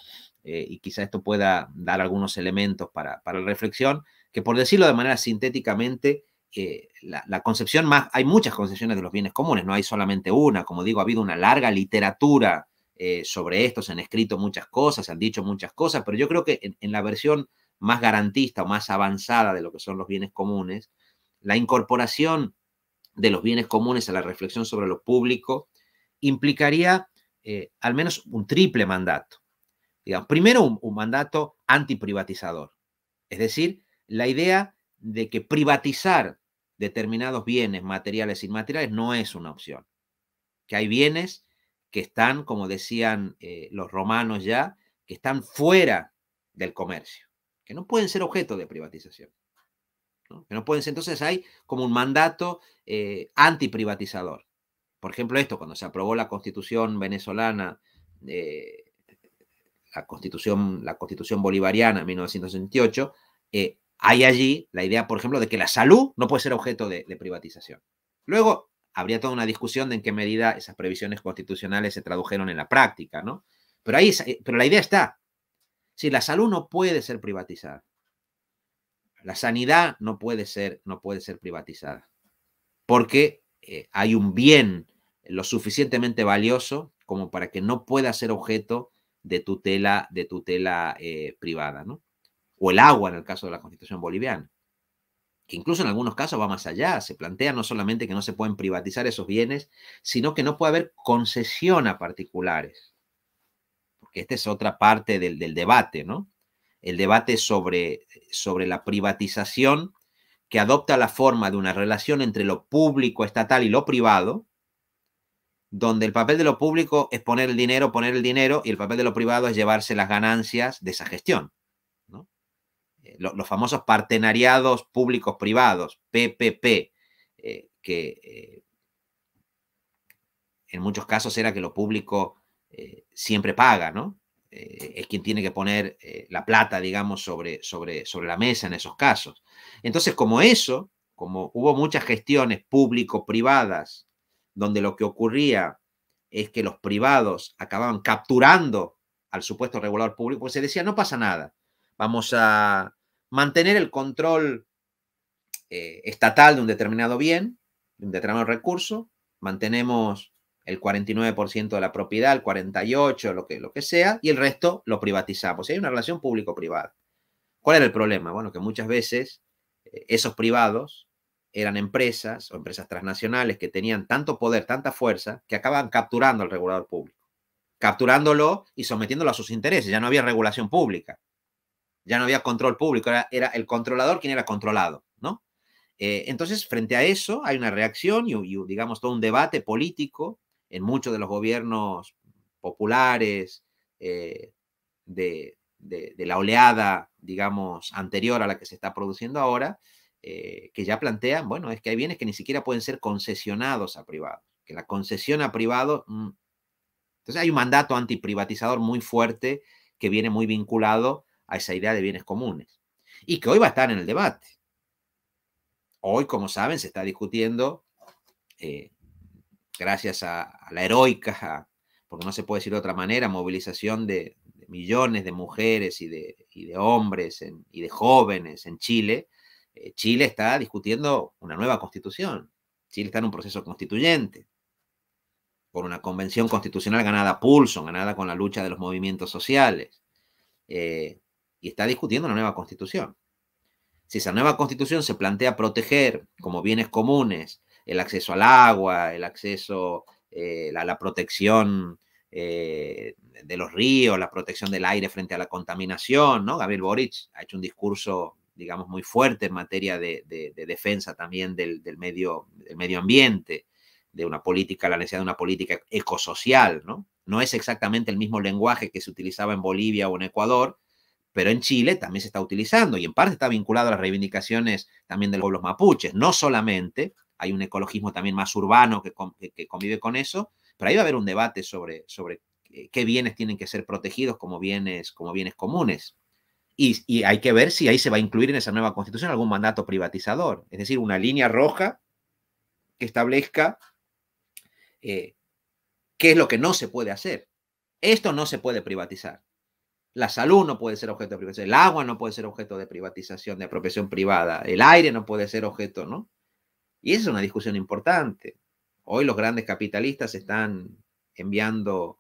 eh, y quizá esto pueda dar algunos elementos para, la reflexión, que por decirlo de manera sintéticamente, la, concepción más, hay muchas concepciones de los bienes comunes, no hay solamente una, como digo, ha habido una larga literatura eh, sobre esto, se han escrito muchas cosas, se han dicho muchas cosas, pero yo creo que en, la versión más garantista o más avanzada de lo que son los bienes comunes, la incorporación de los bienes comunes a la reflexión sobre lo público implicaría eh, al menos un triple mandato. Digamos, primero, un, un mandato antiprivatizador, es decir, la idea de que privatizar determinados bienes materiales e inmateriales no es una opción, que hay bienes que están, como decían eh, los romanos ya, que están fuera del comercio, que no pueden ser objeto de privatización. Que no pueden Entonces hay como un mandato eh, antiprivatizador. Por ejemplo, esto, cuando se aprobó la constitución venezolana, eh, la, constitución, la constitución bolivariana en 1968, hay allí la idea, por ejemplo, de que la salud no puede ser objeto de, de privatización. Luego, habría toda una discusión de en qué medida esas previsiones constitucionales se tradujeron en la práctica, ¿no? Pero, ahí, eh, pero la idea está. Si la salud no puede ser privatizada, la sanidad no puede ser, no puede ser privatizada, porque eh, hay un bien lo suficientemente valioso como para que no pueda ser objeto de tutela, de tutela eh, privada, ¿no? O el agua en el caso de la constitución boliviana incluso en algunos casos va más allá. Se plantea no solamente que no se pueden privatizar esos bienes, sino que no puede haber concesión a particulares. Porque esta es otra parte del, debate, ¿no? El debate sobre, sobre la privatización que adopta la forma de una relación entre lo público estatal y lo privado, donde el papel de lo público es poner el dinero, poner el dinero, y el papel de lo privado es llevarse las ganancias de esa gestión. Eh, los, famosos partenariados públicos privados, PPP, eh, que eh, en muchos casos era que lo público siempre paga, ¿no? es quien tiene que poner la plata, digamos, sobre, sobre, sobre la mesa en esos casos. Entonces, como eso, como hubo muchas gestiones público-privadas, donde lo que ocurría es que los privados acababan capturando al supuesto regulador público, pues se decía, no pasa nada, vamos a mantener el control eh, estatal de un determinado bien, de un determinado recurso, mantenemos el 49% de la propiedad, el 48%, lo que, lo que sea, y el resto lo privatizamos. Y Hay una relación público-privada. ¿Cuál era el problema? Bueno, que muchas veces eh, esos privados eran empresas o empresas transnacionales que tenían tanto poder, tanta fuerza, que acaban capturando al regulador público, capturándolo y sometiéndolo a sus intereses. Ya no había regulación pública. Ya no había control público, era, el controlador quien era controlado, ¿no? Eh, entonces, frente a eso, hay una reacción y, digamos, todo un debate político en muchos de los gobiernos populares eh, de, la oleada, digamos, anterior a la que se está produciendo ahora, eh, que ya plantean, bueno, es que hay bienes que ni siquiera pueden ser concesionados a privados, que la concesión a privado... Mm, entonces hay un mandato antiprivatizador muy fuerte que viene muy vinculado a esa idea de bienes comunes y que hoy va a estar en el debate. Hoy, como saben, se está discutiendo, eh, gracias a, la heroica, porque no se puede decir de otra manera, movilización de, millones de mujeres y de, hombres y de jóvenes en Chile, eh, Chile está discutiendo una nueva constitución. Chile está en un proceso constituyente, por una convención constitucional ganada pulso, ganada con la lucha de los movimientos sociales. Eh, y está discutiendo la nueva constitución. Si esa nueva constitución se plantea proteger como bienes comunes el acceso al agua, el acceso eh, a la protección eh, de los ríos, la protección del aire frente a la contaminación, ¿no? Gabriel Boric ha hecho un discurso, digamos, muy fuerte en materia de, defensa también del, medio, del medio ambiente, de una política, la necesidad de una política ecosocial, ¿no? No es exactamente el mismo lenguaje que se utilizaba en Bolivia o en Ecuador, pero en Chile también se está utilizando y en parte está vinculado a las reivindicaciones también de los pueblos mapuches. No solamente, hay un ecologismo también más urbano que, convive con eso, pero ahí va a haber un debate sobre, qué bienes tienen que ser protegidos como bienes, como bienes comunes. Y, hay que ver si ahí se va a incluir en esa nueva constitución algún mandato privatizador, es decir, una línea roja que establezca eh, qué es lo que no se puede hacer. Esto no se puede privatizar. La salud no puede ser objeto de privatización, el agua no puede ser objeto de privatización, de apropiación privada, el aire no puede ser objeto, ¿no? Y esa es una discusión importante. Hoy los grandes capitalistas están enviando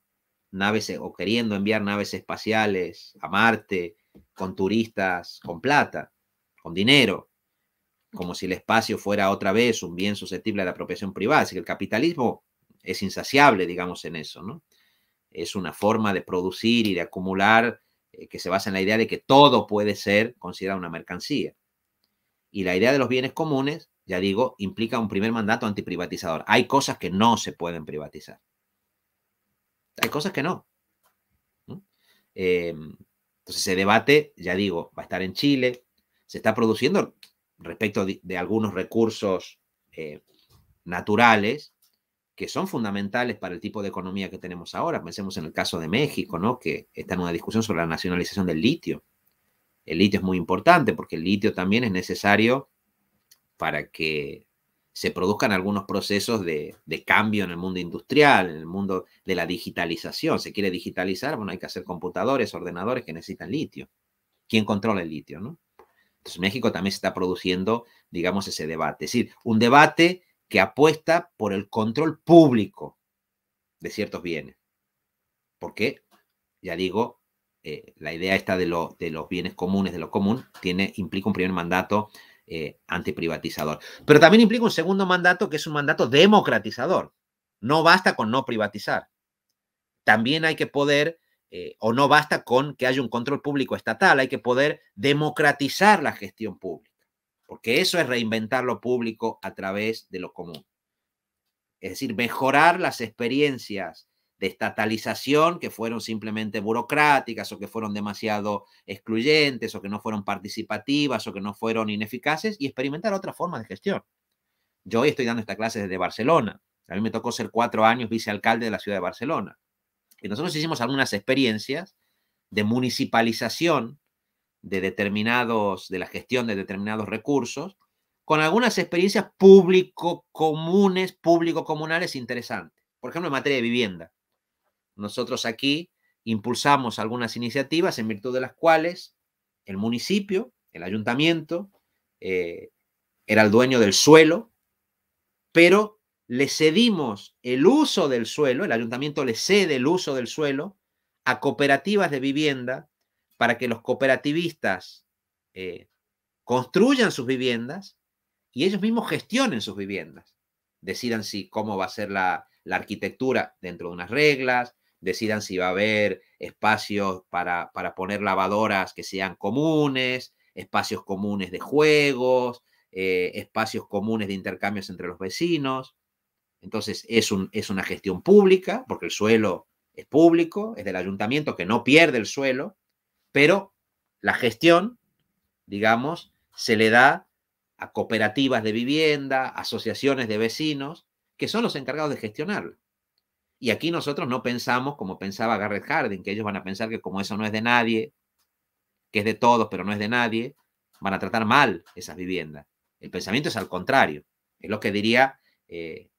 naves e, o queriendo enviar naves espaciales a Marte con turistas, con plata, con dinero, como si el espacio fuera otra vez un bien susceptible a la apropiación privada. Así que el capitalismo es insaciable, digamos, en eso, ¿no? es una forma de producir y de acumular eh, que se basa en la idea de que todo puede ser considerado una mercancía. Y la idea de los bienes comunes, ya digo, implica un primer mandato antiprivatizador. Hay cosas que no se pueden privatizar. Hay cosas que no. Em, entonces ese debate, ya digo, va a estar en Chile. Se está produciendo respecto de, algunos recursos eh, naturales que son fundamentales para el tipo de economía que tenemos ahora. Pensemos en el caso de México, ¿no? que está en una discusión sobre la nacionalización del litio. El litio es muy importante porque el litio también es necesario para que se produzcan algunos procesos de, cambio en el mundo industrial, en el mundo de la digitalización. Se quiere digitalizar, bueno, hay que hacer computadores, ordenadores que necesitan litio. ¿Quién controla el litio? ¿no? Entonces México también se está produciendo, digamos, ese debate. Es decir, un debate que apuesta por el control público de ciertos bienes. Porque, ya digo, eh, la idea esta de, lo, de, los bienes comunes, de lo común, tiene, implica un primer mandato eh, antiprivatizador. Pero también implica un segundo mandato que es un mandato democratizador. No basta con no privatizar. También hay que poder, eh, o no basta con que haya un control público estatal, hay que poder democratizar la gestión pública porque eso es reinventar lo público a través de lo común. Es decir, mejorar las experiencias de estatalización que fueron simplemente burocráticas o que fueron demasiado excluyentes o que no fueron participativas o que no fueron ineficaces y experimentar otra forma de gestión. Yo hoy estoy dando esta clase desde Barcelona. A mí me tocó ser cuatro años vicealcalde de la ciudad de Barcelona. Y nosotros hicimos algunas experiencias de municipalización de determinados, de la gestión de determinados recursos, con algunas experiencias público comunes, público comunales interesantes. Por ejemplo, en materia de vivienda. Nosotros aquí impulsamos algunas iniciativas en virtud de las cuales el municipio, el ayuntamiento, eh, era el dueño del suelo, pero le cedimos el uso del suelo, el ayuntamiento le cede el uso del suelo a cooperativas de vivienda para que los cooperativistas eh, construyan sus viviendas y ellos mismos gestionen sus viviendas. Decidan si cómo va a ser la, arquitectura dentro de unas reglas, decidan si va a haber espacios para, poner lavadoras que sean comunes, espacios comunes de juegos, eh, espacios comunes de intercambios entre los vecinos. Entonces, es, un, es una gestión pública, porque el suelo es público, es del ayuntamiento que no pierde el suelo, pero la gestión, digamos, se le da a cooperativas de vivienda, asociaciones de vecinos, que son los encargados de gestionarla. Y aquí nosotros no pensamos como pensaba Garrett Harding, que ellos van a pensar que como eso no es de nadie, que es de todos, pero no es de nadie, van a tratar mal esas viviendas. El pensamiento es al contrario, es lo que diría eh,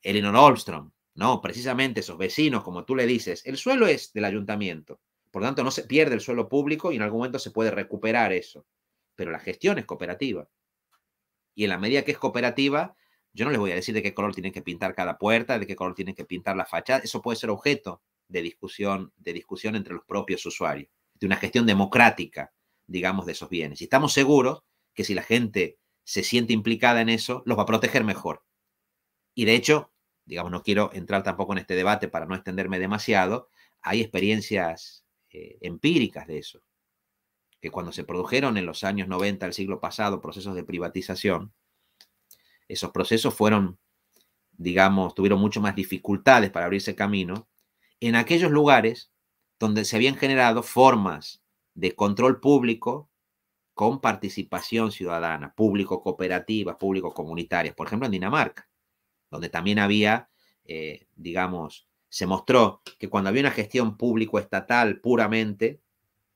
Elinor Olmstrom, ¿no? Precisamente esos vecinos, como tú le dices, el suelo es del ayuntamiento, por lo tanto, no se pierde el suelo público y en algún momento se puede recuperar eso. Pero la gestión es cooperativa. Y en la medida que es cooperativa, yo no les voy a decir de qué color tienen que pintar cada puerta, de qué color tienen que pintar la fachada. Eso puede ser objeto de discusión, de discusión entre los propios usuarios, de una gestión democrática, digamos, de esos bienes. Y estamos seguros que si la gente se siente implicada en eso, los va a proteger mejor. Y de hecho, digamos, no quiero entrar tampoco en este debate para no extenderme demasiado, hay experiencias eh, empíricas de eso, que cuando se produjeron en los años 90 del siglo pasado procesos de privatización, esos procesos fueron, digamos, tuvieron mucho más dificultades para abrirse camino en aquellos lugares donde se habían generado formas de control público con participación ciudadana, público cooperativas, público comunitarias, por ejemplo en Dinamarca, donde también había, eh, digamos, se mostró que cuando había una gestión público-estatal puramente,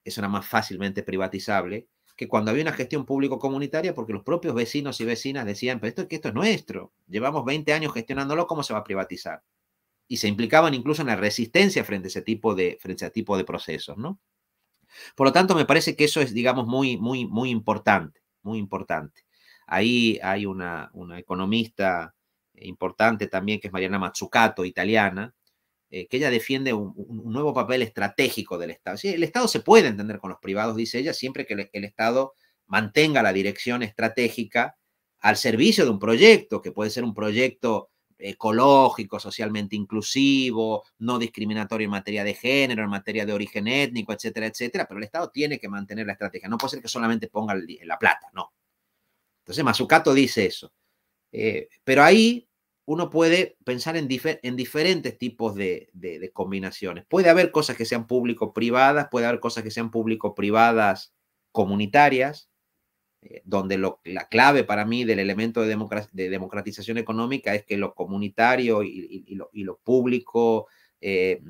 eso era más fácilmente privatizable que cuando había una gestión público-comunitaria, porque los propios vecinos y vecinas decían, pero esto, que esto es nuestro, llevamos 20 años gestionándolo, ¿cómo se va a privatizar? Y se implicaban incluso en la resistencia frente a ese tipo de, frente a tipo de procesos, ¿no? Por lo tanto, me parece que eso es, digamos, muy, muy, muy importante, muy importante. Ahí hay una, una economista importante también, que es Mariana Mazzucato, italiana, eh, que ella defiende un, nuevo papel estratégico del Estado. el Estado se puede entender con los privados, dice ella, siempre que el, Estado mantenga la dirección estratégica al servicio de un proyecto, que puede ser un proyecto ecológico, socialmente inclusivo, no discriminatorio en materia de género, en materia de origen étnico, etcétera, etcétera, pero el Estado tiene que mantener la estrategia, no puede ser que solamente ponga la plata, no. Entonces mazucato dice eso. Eh, pero ahí uno puede pensar en, diferentes tipos de, combinaciones. Puede haber cosas que sean público-privadas, puede haber cosas que sean público-privadas comunitarias, eh, donde la clave para mí del elemento de, democratización económica es que lo comunitario y, lo, público eh,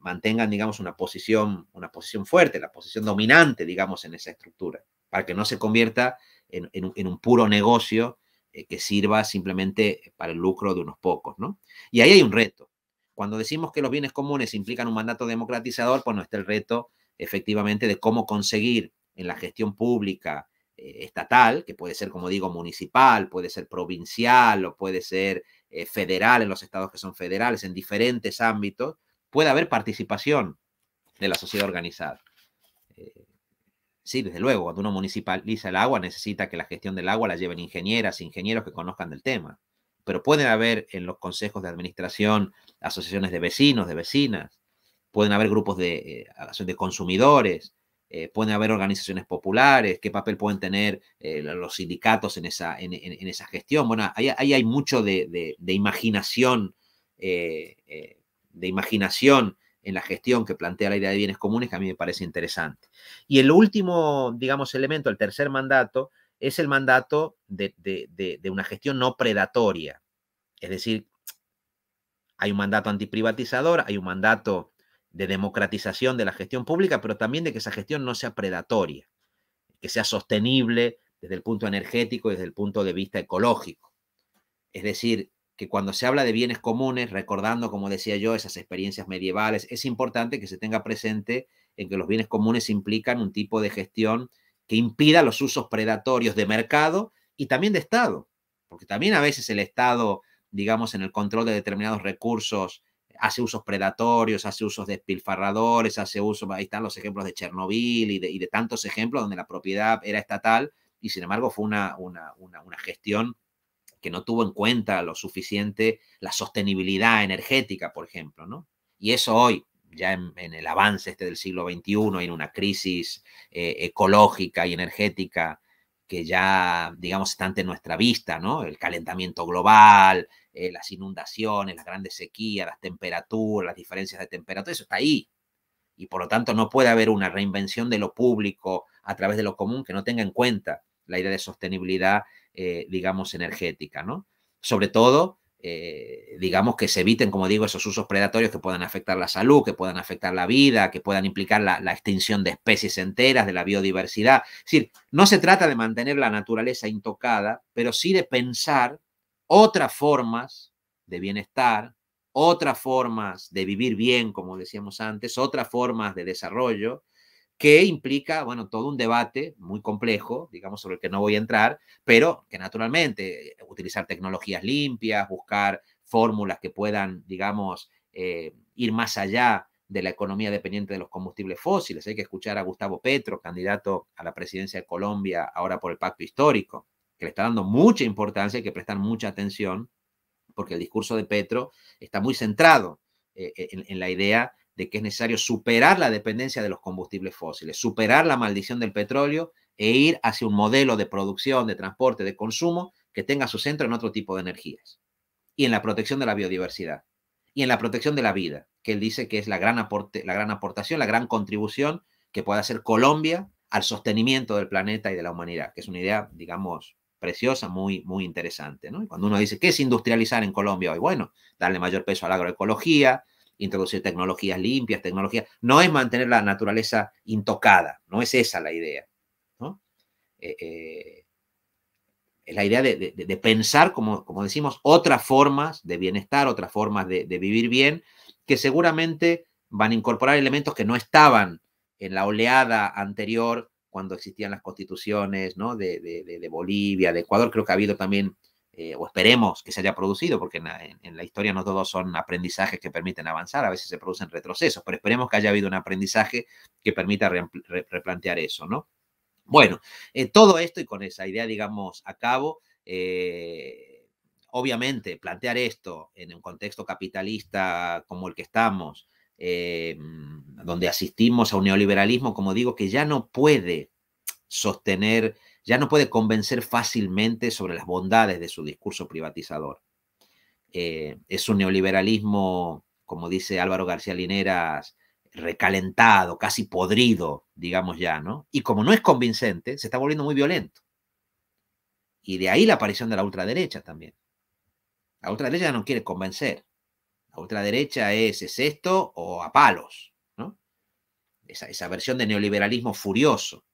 mantengan, digamos, una posición, una posición fuerte, la posición dominante, digamos, en esa estructura, para que no se convierta en un puro negocio eh, que sirva simplemente para el lucro de unos pocos, ¿no? Y ahí hay un reto. Cuando decimos que los bienes comunes implican un mandato democratizador, pues no está el reto efectivamente de cómo conseguir en la gestión pública eh, estatal, que puede ser, como digo, municipal, puede ser provincial o puede ser eh, federal en los estados que son federales, en diferentes ámbitos, puede haber participación de la sociedad organizada. Sí, desde luego, cuando uno municipaliza el agua, necesita que la gestión del agua la lleven ingenieras, ingenieros que conozcan del tema. Pero pueden haber en los consejos de administración asociaciones de vecinos, de vecinas, pueden haber grupos de, eh, consumidores, eh, pueden haber organizaciones populares, qué papel pueden tener eh, los sindicatos en esa, en, esa gestión. Bueno, ahí, hay mucho de, de, de imaginación, de imaginación en la gestión que plantea la idea de bienes comunes, que a mí me parece interesante. Y el último, digamos, elemento, el tercer mandato, es el mandato de, una gestión no predatoria. Es decir, hay un mandato antiprivatizador, hay un mandato de democratización de la gestión pública, pero también de que esa gestión no sea predatoria, que sea sostenible desde el punto energético y desde el punto de vista ecológico. Es decir, que cuando se habla de bienes comunes, recordando, como decía yo, esas experiencias medievales, es importante que se tenga presente en que los bienes comunes implican un tipo de gestión que impida los usos predatorios de mercado y también de Estado, porque también a veces el Estado, digamos, en el control de determinados recursos, hace usos predatorios, hace usos despilfarradores, hace usos, ahí están los ejemplos de Chernobyl y de, tantos ejemplos donde la propiedad era estatal y sin embargo fue una, una gestión que no tuvo en cuenta lo suficiente la sostenibilidad energética, por ejemplo, ¿no? Y eso hoy, ya en, el avance este del siglo XXI, en una crisis eh, ecológica y energética que ya, digamos, está ante nuestra vista, ¿no? El calentamiento global, eh, las inundaciones, las grandes sequías, las temperaturas, las diferencias de temperatura, eso está ahí. Y por lo tanto no puede haber una reinvención de lo público a través de lo común que no tenga en cuenta la idea de sostenibilidad eh, digamos, energética, ¿no? Sobre todo, eh, digamos, que se eviten, como digo, esos usos predatorios que puedan afectar la salud, que puedan afectar la vida, que puedan implicar la, la extinción de especies enteras, de la biodiversidad. Es decir, no se trata de mantener la naturaleza intocada, pero sí de pensar otras formas de bienestar, otras formas de vivir bien, como decíamos antes, otras formas de desarrollo, que implica, bueno, todo un debate muy complejo, digamos, sobre el que no voy a entrar, pero que naturalmente utilizar tecnologías limpias, buscar fórmulas que puedan, digamos, eh, ir más allá de la economía dependiente de los combustibles fósiles. Hay que escuchar a Gustavo Petro, candidato a la presidencia de Colombia ahora por el pacto histórico, que le está dando mucha importancia, y que prestan mucha atención, porque el discurso de Petro está muy centrado eh, en, en la idea de que es necesario superar la dependencia de los combustibles fósiles, superar la maldición del petróleo e ir hacia un modelo de producción, de transporte, de consumo que tenga su centro en otro tipo de energías y en la protección de la biodiversidad y en la protección de la vida, que él dice que es la gran, la gran aportación, la gran contribución que puede hacer Colombia al sostenimiento del planeta y de la humanidad, que es una idea, digamos, preciosa, muy, muy interesante. cuando uno dice, ¿qué es industrializar en Colombia hoy? Bueno, darle mayor peso a la agroecología, introducir tecnologías limpias, tecnologías. No es mantener la naturaleza intocada, no es esa la idea. ¿no? Eh, eh, es la idea de, pensar, como, como, decimos, otras formas de bienestar, otras formas de, de, vivir bien, que seguramente van a incorporar elementos que no estaban en la oleada anterior cuando existían las constituciones ¿no? de, Bolivia, de Ecuador. Creo que ha habido también eh, o esperemos que se haya producido, porque en la, historia no todos son aprendizajes que permiten avanzar, a veces se producen retrocesos, pero esperemos que haya habido un aprendizaje que permita replantear eso, ¿no? Bueno, eh, todo esto y con esa idea, digamos, a cabo, eh, obviamente plantear esto en un contexto capitalista como el que estamos, donde asistimos a un neoliberalismo, como digo, que ya no puede sostener ya no puede convencer fácilmente sobre las bondades de su discurso privatizador. Eh, es un neoliberalismo, como dice Álvaro García Lineras, recalentado, casi podrido, digamos ya, ¿no? Y como no es convincente, se está volviendo muy violento. Y de ahí la aparición de la ultraderecha también. La ultraderecha no quiere convencer. La ultraderecha es, es esto o a palos, ¿no? esa versión de neoliberalismo furioso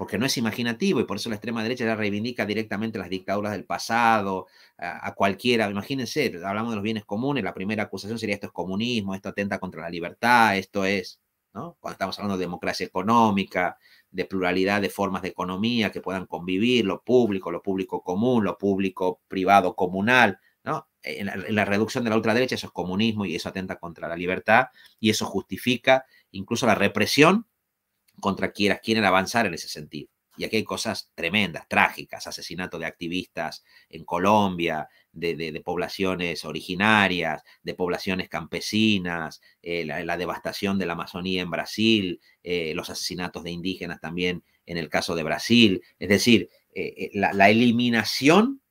porque no es imaginativo y por eso la extrema derecha ya reivindica directamente las dictaduras del pasado, a, cualquiera, imagínense, hablamos de los bienes comunes, la primera acusación sería esto es comunismo, esto atenta contra la libertad, esto es, ¿no? Cuando estamos hablando de democracia económica, de pluralidad de formas de economía que puedan convivir, lo público, lo público común, lo público privado comunal, ¿no? en la, reducción de la ultraderecha, eso es comunismo y eso atenta contra la libertad y eso justifica incluso la represión contra quieren avanzar en ese sentido. Y aquí hay cosas tremendas, trágicas, asesinato de activistas en Colombia, de, poblaciones originarias, de poblaciones campesinas, eh, la, devastación de la Amazonía en Brasil, eh, los asesinatos de indígenas también en el caso de Brasil. Es decir, eh, la, eliminación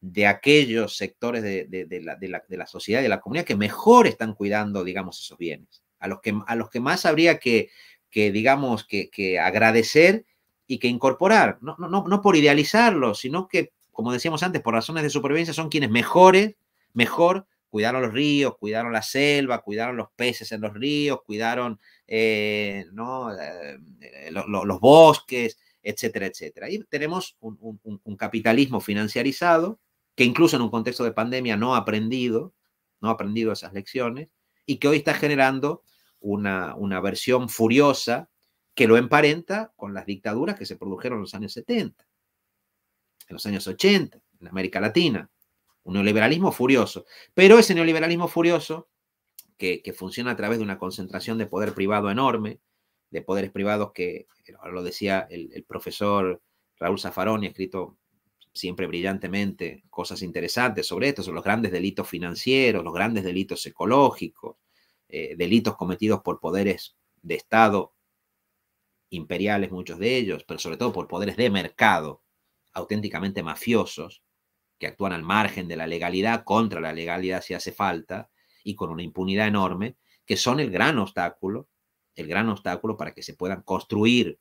de aquellos sectores de, la, sociedad y de la comunidad que mejor están cuidando, digamos, esos bienes, a los que, a los que más habría que que digamos, que, agradecer y que incorporar, no, no, por idealizarlo, sino que, como decíamos antes, por razones de supervivencia son quienes mejores, mejor cuidaron los ríos, cuidaron la selva, cuidaron los peces en los ríos, cuidaron eh, eh, eh, los bosques, etcétera, etcétera. Y tenemos un, un, capitalismo financiarizado que incluso en un contexto de pandemia no ha aprendido, no ha aprendido esas lecciones y que hoy está generando una, versión furiosa que lo emparenta con las dictaduras que se produjeron en los años 70, en los años 80, en América Latina. Un neoliberalismo furioso. Pero ese neoliberalismo furioso, que, funciona a través de una concentración de poder privado enorme, de poderes privados que, eh, lo decía el, profesor Raúl Safarón y ha escrito siempre brillantemente cosas interesantes sobre esto, sobre los grandes delitos financieros, los grandes delitos ecológicos, eh, delitos cometidos por poderes de Estado, imperiales muchos de ellos, pero sobre todo por poderes de mercado, auténticamente mafiosos, que actúan al margen de la legalidad, contra la legalidad si hace falta, y con una impunidad enorme, que son el gran obstáculo, el gran obstáculo para que se puedan construir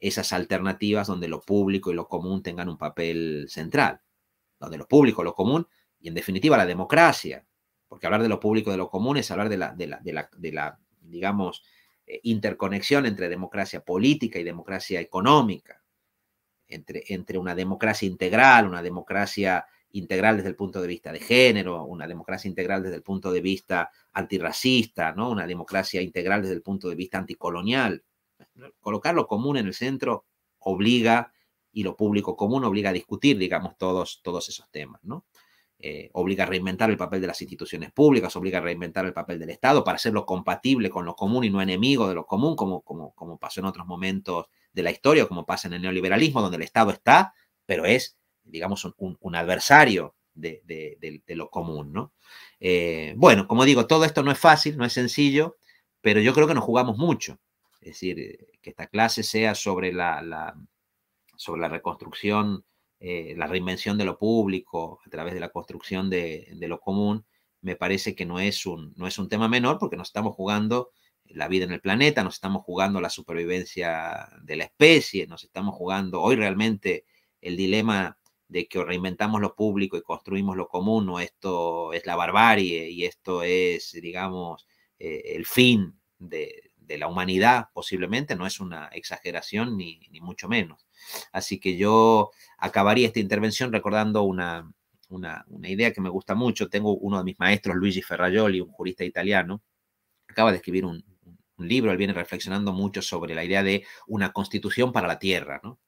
esas alternativas donde lo público y lo común tengan un papel central, donde lo público, lo común y en definitiva la democracia, porque hablar de lo público, de lo común, es hablar de la, digamos, eh, interconexión entre democracia política y democracia económica, entre, entre una democracia integral, una democracia integral desde el punto de vista de género, una democracia integral desde el punto de vista antirracista, ¿no? una democracia integral desde el punto de vista anticolonial. Colocar lo común en el centro obliga, y lo público común obliga a discutir, digamos, todos, todos esos temas. ¿no? Eh, obliga a reinventar el papel de las instituciones públicas, obliga a reinventar el papel del Estado para hacerlo compatible con lo común y no enemigo de lo común, como, como, pasó en otros momentos de la historia, como pasa en el neoliberalismo, donde el Estado está, pero es, digamos, un, adversario de, lo común, ¿no? Eh, bueno, como digo, todo esto no es fácil, no es sencillo, pero yo creo que nos jugamos mucho. Es decir, eh, que esta clase sea sobre la sobre la reconstrucción eh, la reinvención de lo público a través de la construcción de, lo común, me parece que no es, un, no es un tema menor porque nos estamos jugando la vida en el planeta, nos estamos jugando la supervivencia de la especie, nos estamos jugando hoy realmente el dilema de que reinventamos lo público y construimos lo común, o esto es la barbarie y esto es, digamos, eh, el fin de, la humanidad, posiblemente, no es una exageración ni mucho menos. Así que yo acabaría esta intervención recordando una, idea que me gusta mucho. Tengo uno de mis maestros, Luigi Ferrajoli, un jurista italiano, acaba de escribir un, libro, él viene reflexionando mucho sobre la idea de una constitución para la tierra, ¿no?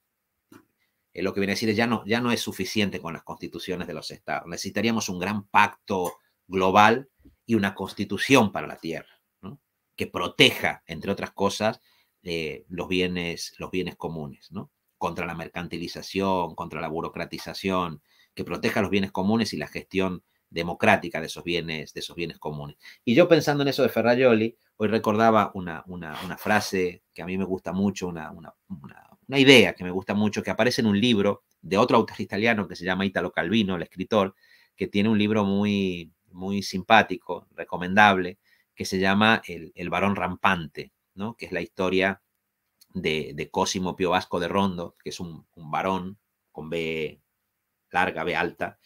lo que viene a decir es ya ya no es suficiente con las constituciones de los estados. Necesitaríamos un gran pacto global y una constitución para la tierra, ¿no? que proteja, entre otras cosas, eh, los, bienes, los bienes comunes. ¿no? contra la mercantilización, contra la burocratización, que proteja los bienes comunes y la gestión democrática de esos bienes, de esos bienes comunes. Y yo pensando en eso de Ferrajoli, hoy recordaba una, frase que a mí me gusta mucho, una, idea que me gusta mucho, que aparece en un libro de otro autor italiano que se llama Italo Calvino, el escritor, que tiene un libro muy, muy simpático, recomendable, que se llama El, varón rampante, ¿no? que es la historia de, Cosimo Pío Vasco de Rondo, que es un, varón con B larga, B alta,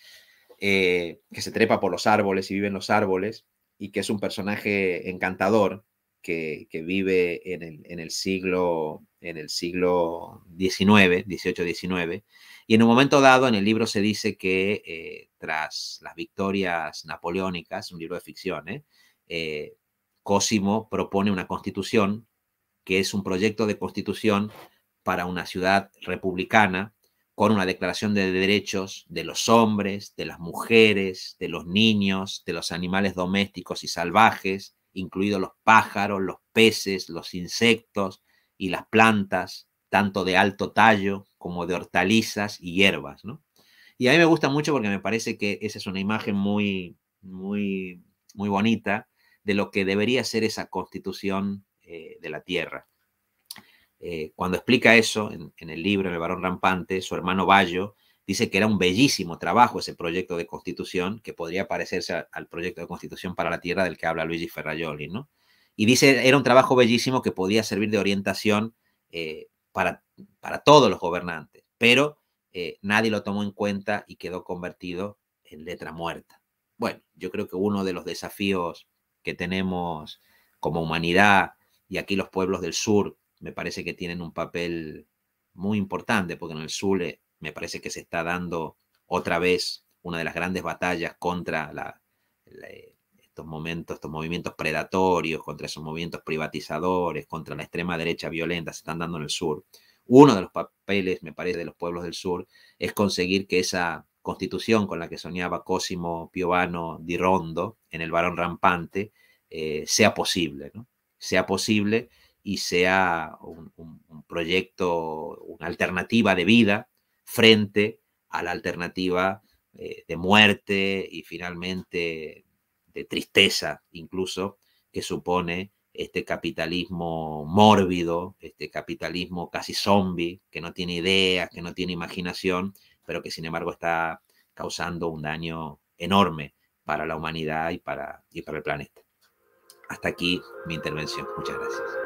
eh, que se trepa por los árboles y vive en los árboles, y que es un personaje encantador que, vive en el, siglo en el siglo XIX, 18-19, y en un momento dado en el libro se dice que eh, tras las victorias napoleónicas, un libro de ficción, eh, eh Cosimo propone una constitución que es un proyecto de constitución para una ciudad republicana con una declaración de derechos de los hombres, de las mujeres, de los niños, de los animales domésticos y salvajes, incluidos los pájaros, los peces, los insectos y las plantas, tanto de alto tallo como de hortalizas y hierbas. Y a mí me gusta mucho porque me parece que esa es una imagen muy, muy, muy bonita de lo que debería ser esa constitución eh, de la tierra. Eh, cuando explica eso en, el libro, en el varón rampante, su hermano Bayo dice que era un bellísimo trabajo ese proyecto de constitución que podría parecerse al proyecto de constitución para la tierra del que habla Luigi ferrayoli ¿no? Y dice, era un trabajo bellísimo que podía servir de orientación eh, para, para, todos los gobernantes, pero nadie lo tomó en cuenta y quedó convertido en letra muerta. Bueno, yo creo que uno de los desafíos que tenemos como humanidad y aquí los pueblos del sur me parece que tienen un papel muy importante, porque en el sur eh, me parece que se está dando otra vez una de las grandes batallas contra eh, estos momentos, estos movimientos predatorios, contra esos movimientos privatizadores, contra la extrema derecha violenta, se están dando en el sur. Uno de los papeles, me parece, de los pueblos del sur es conseguir que esa constitución con la que soñaba Cosimo Piovano di Rondo en el varón rampante eh, sea posible. ¿no? sea posible y sea un, proyecto, una alternativa de vida frente a la alternativa eh, de muerte y finalmente de tristeza incluso que supone este capitalismo mórbido, este capitalismo casi zombie, que no tiene ideas, que no tiene imaginación, pero que sin embargo está causando un daño enorme para la humanidad y para, y para el planeta. Hasta aquí mi intervención. Muchas gracias.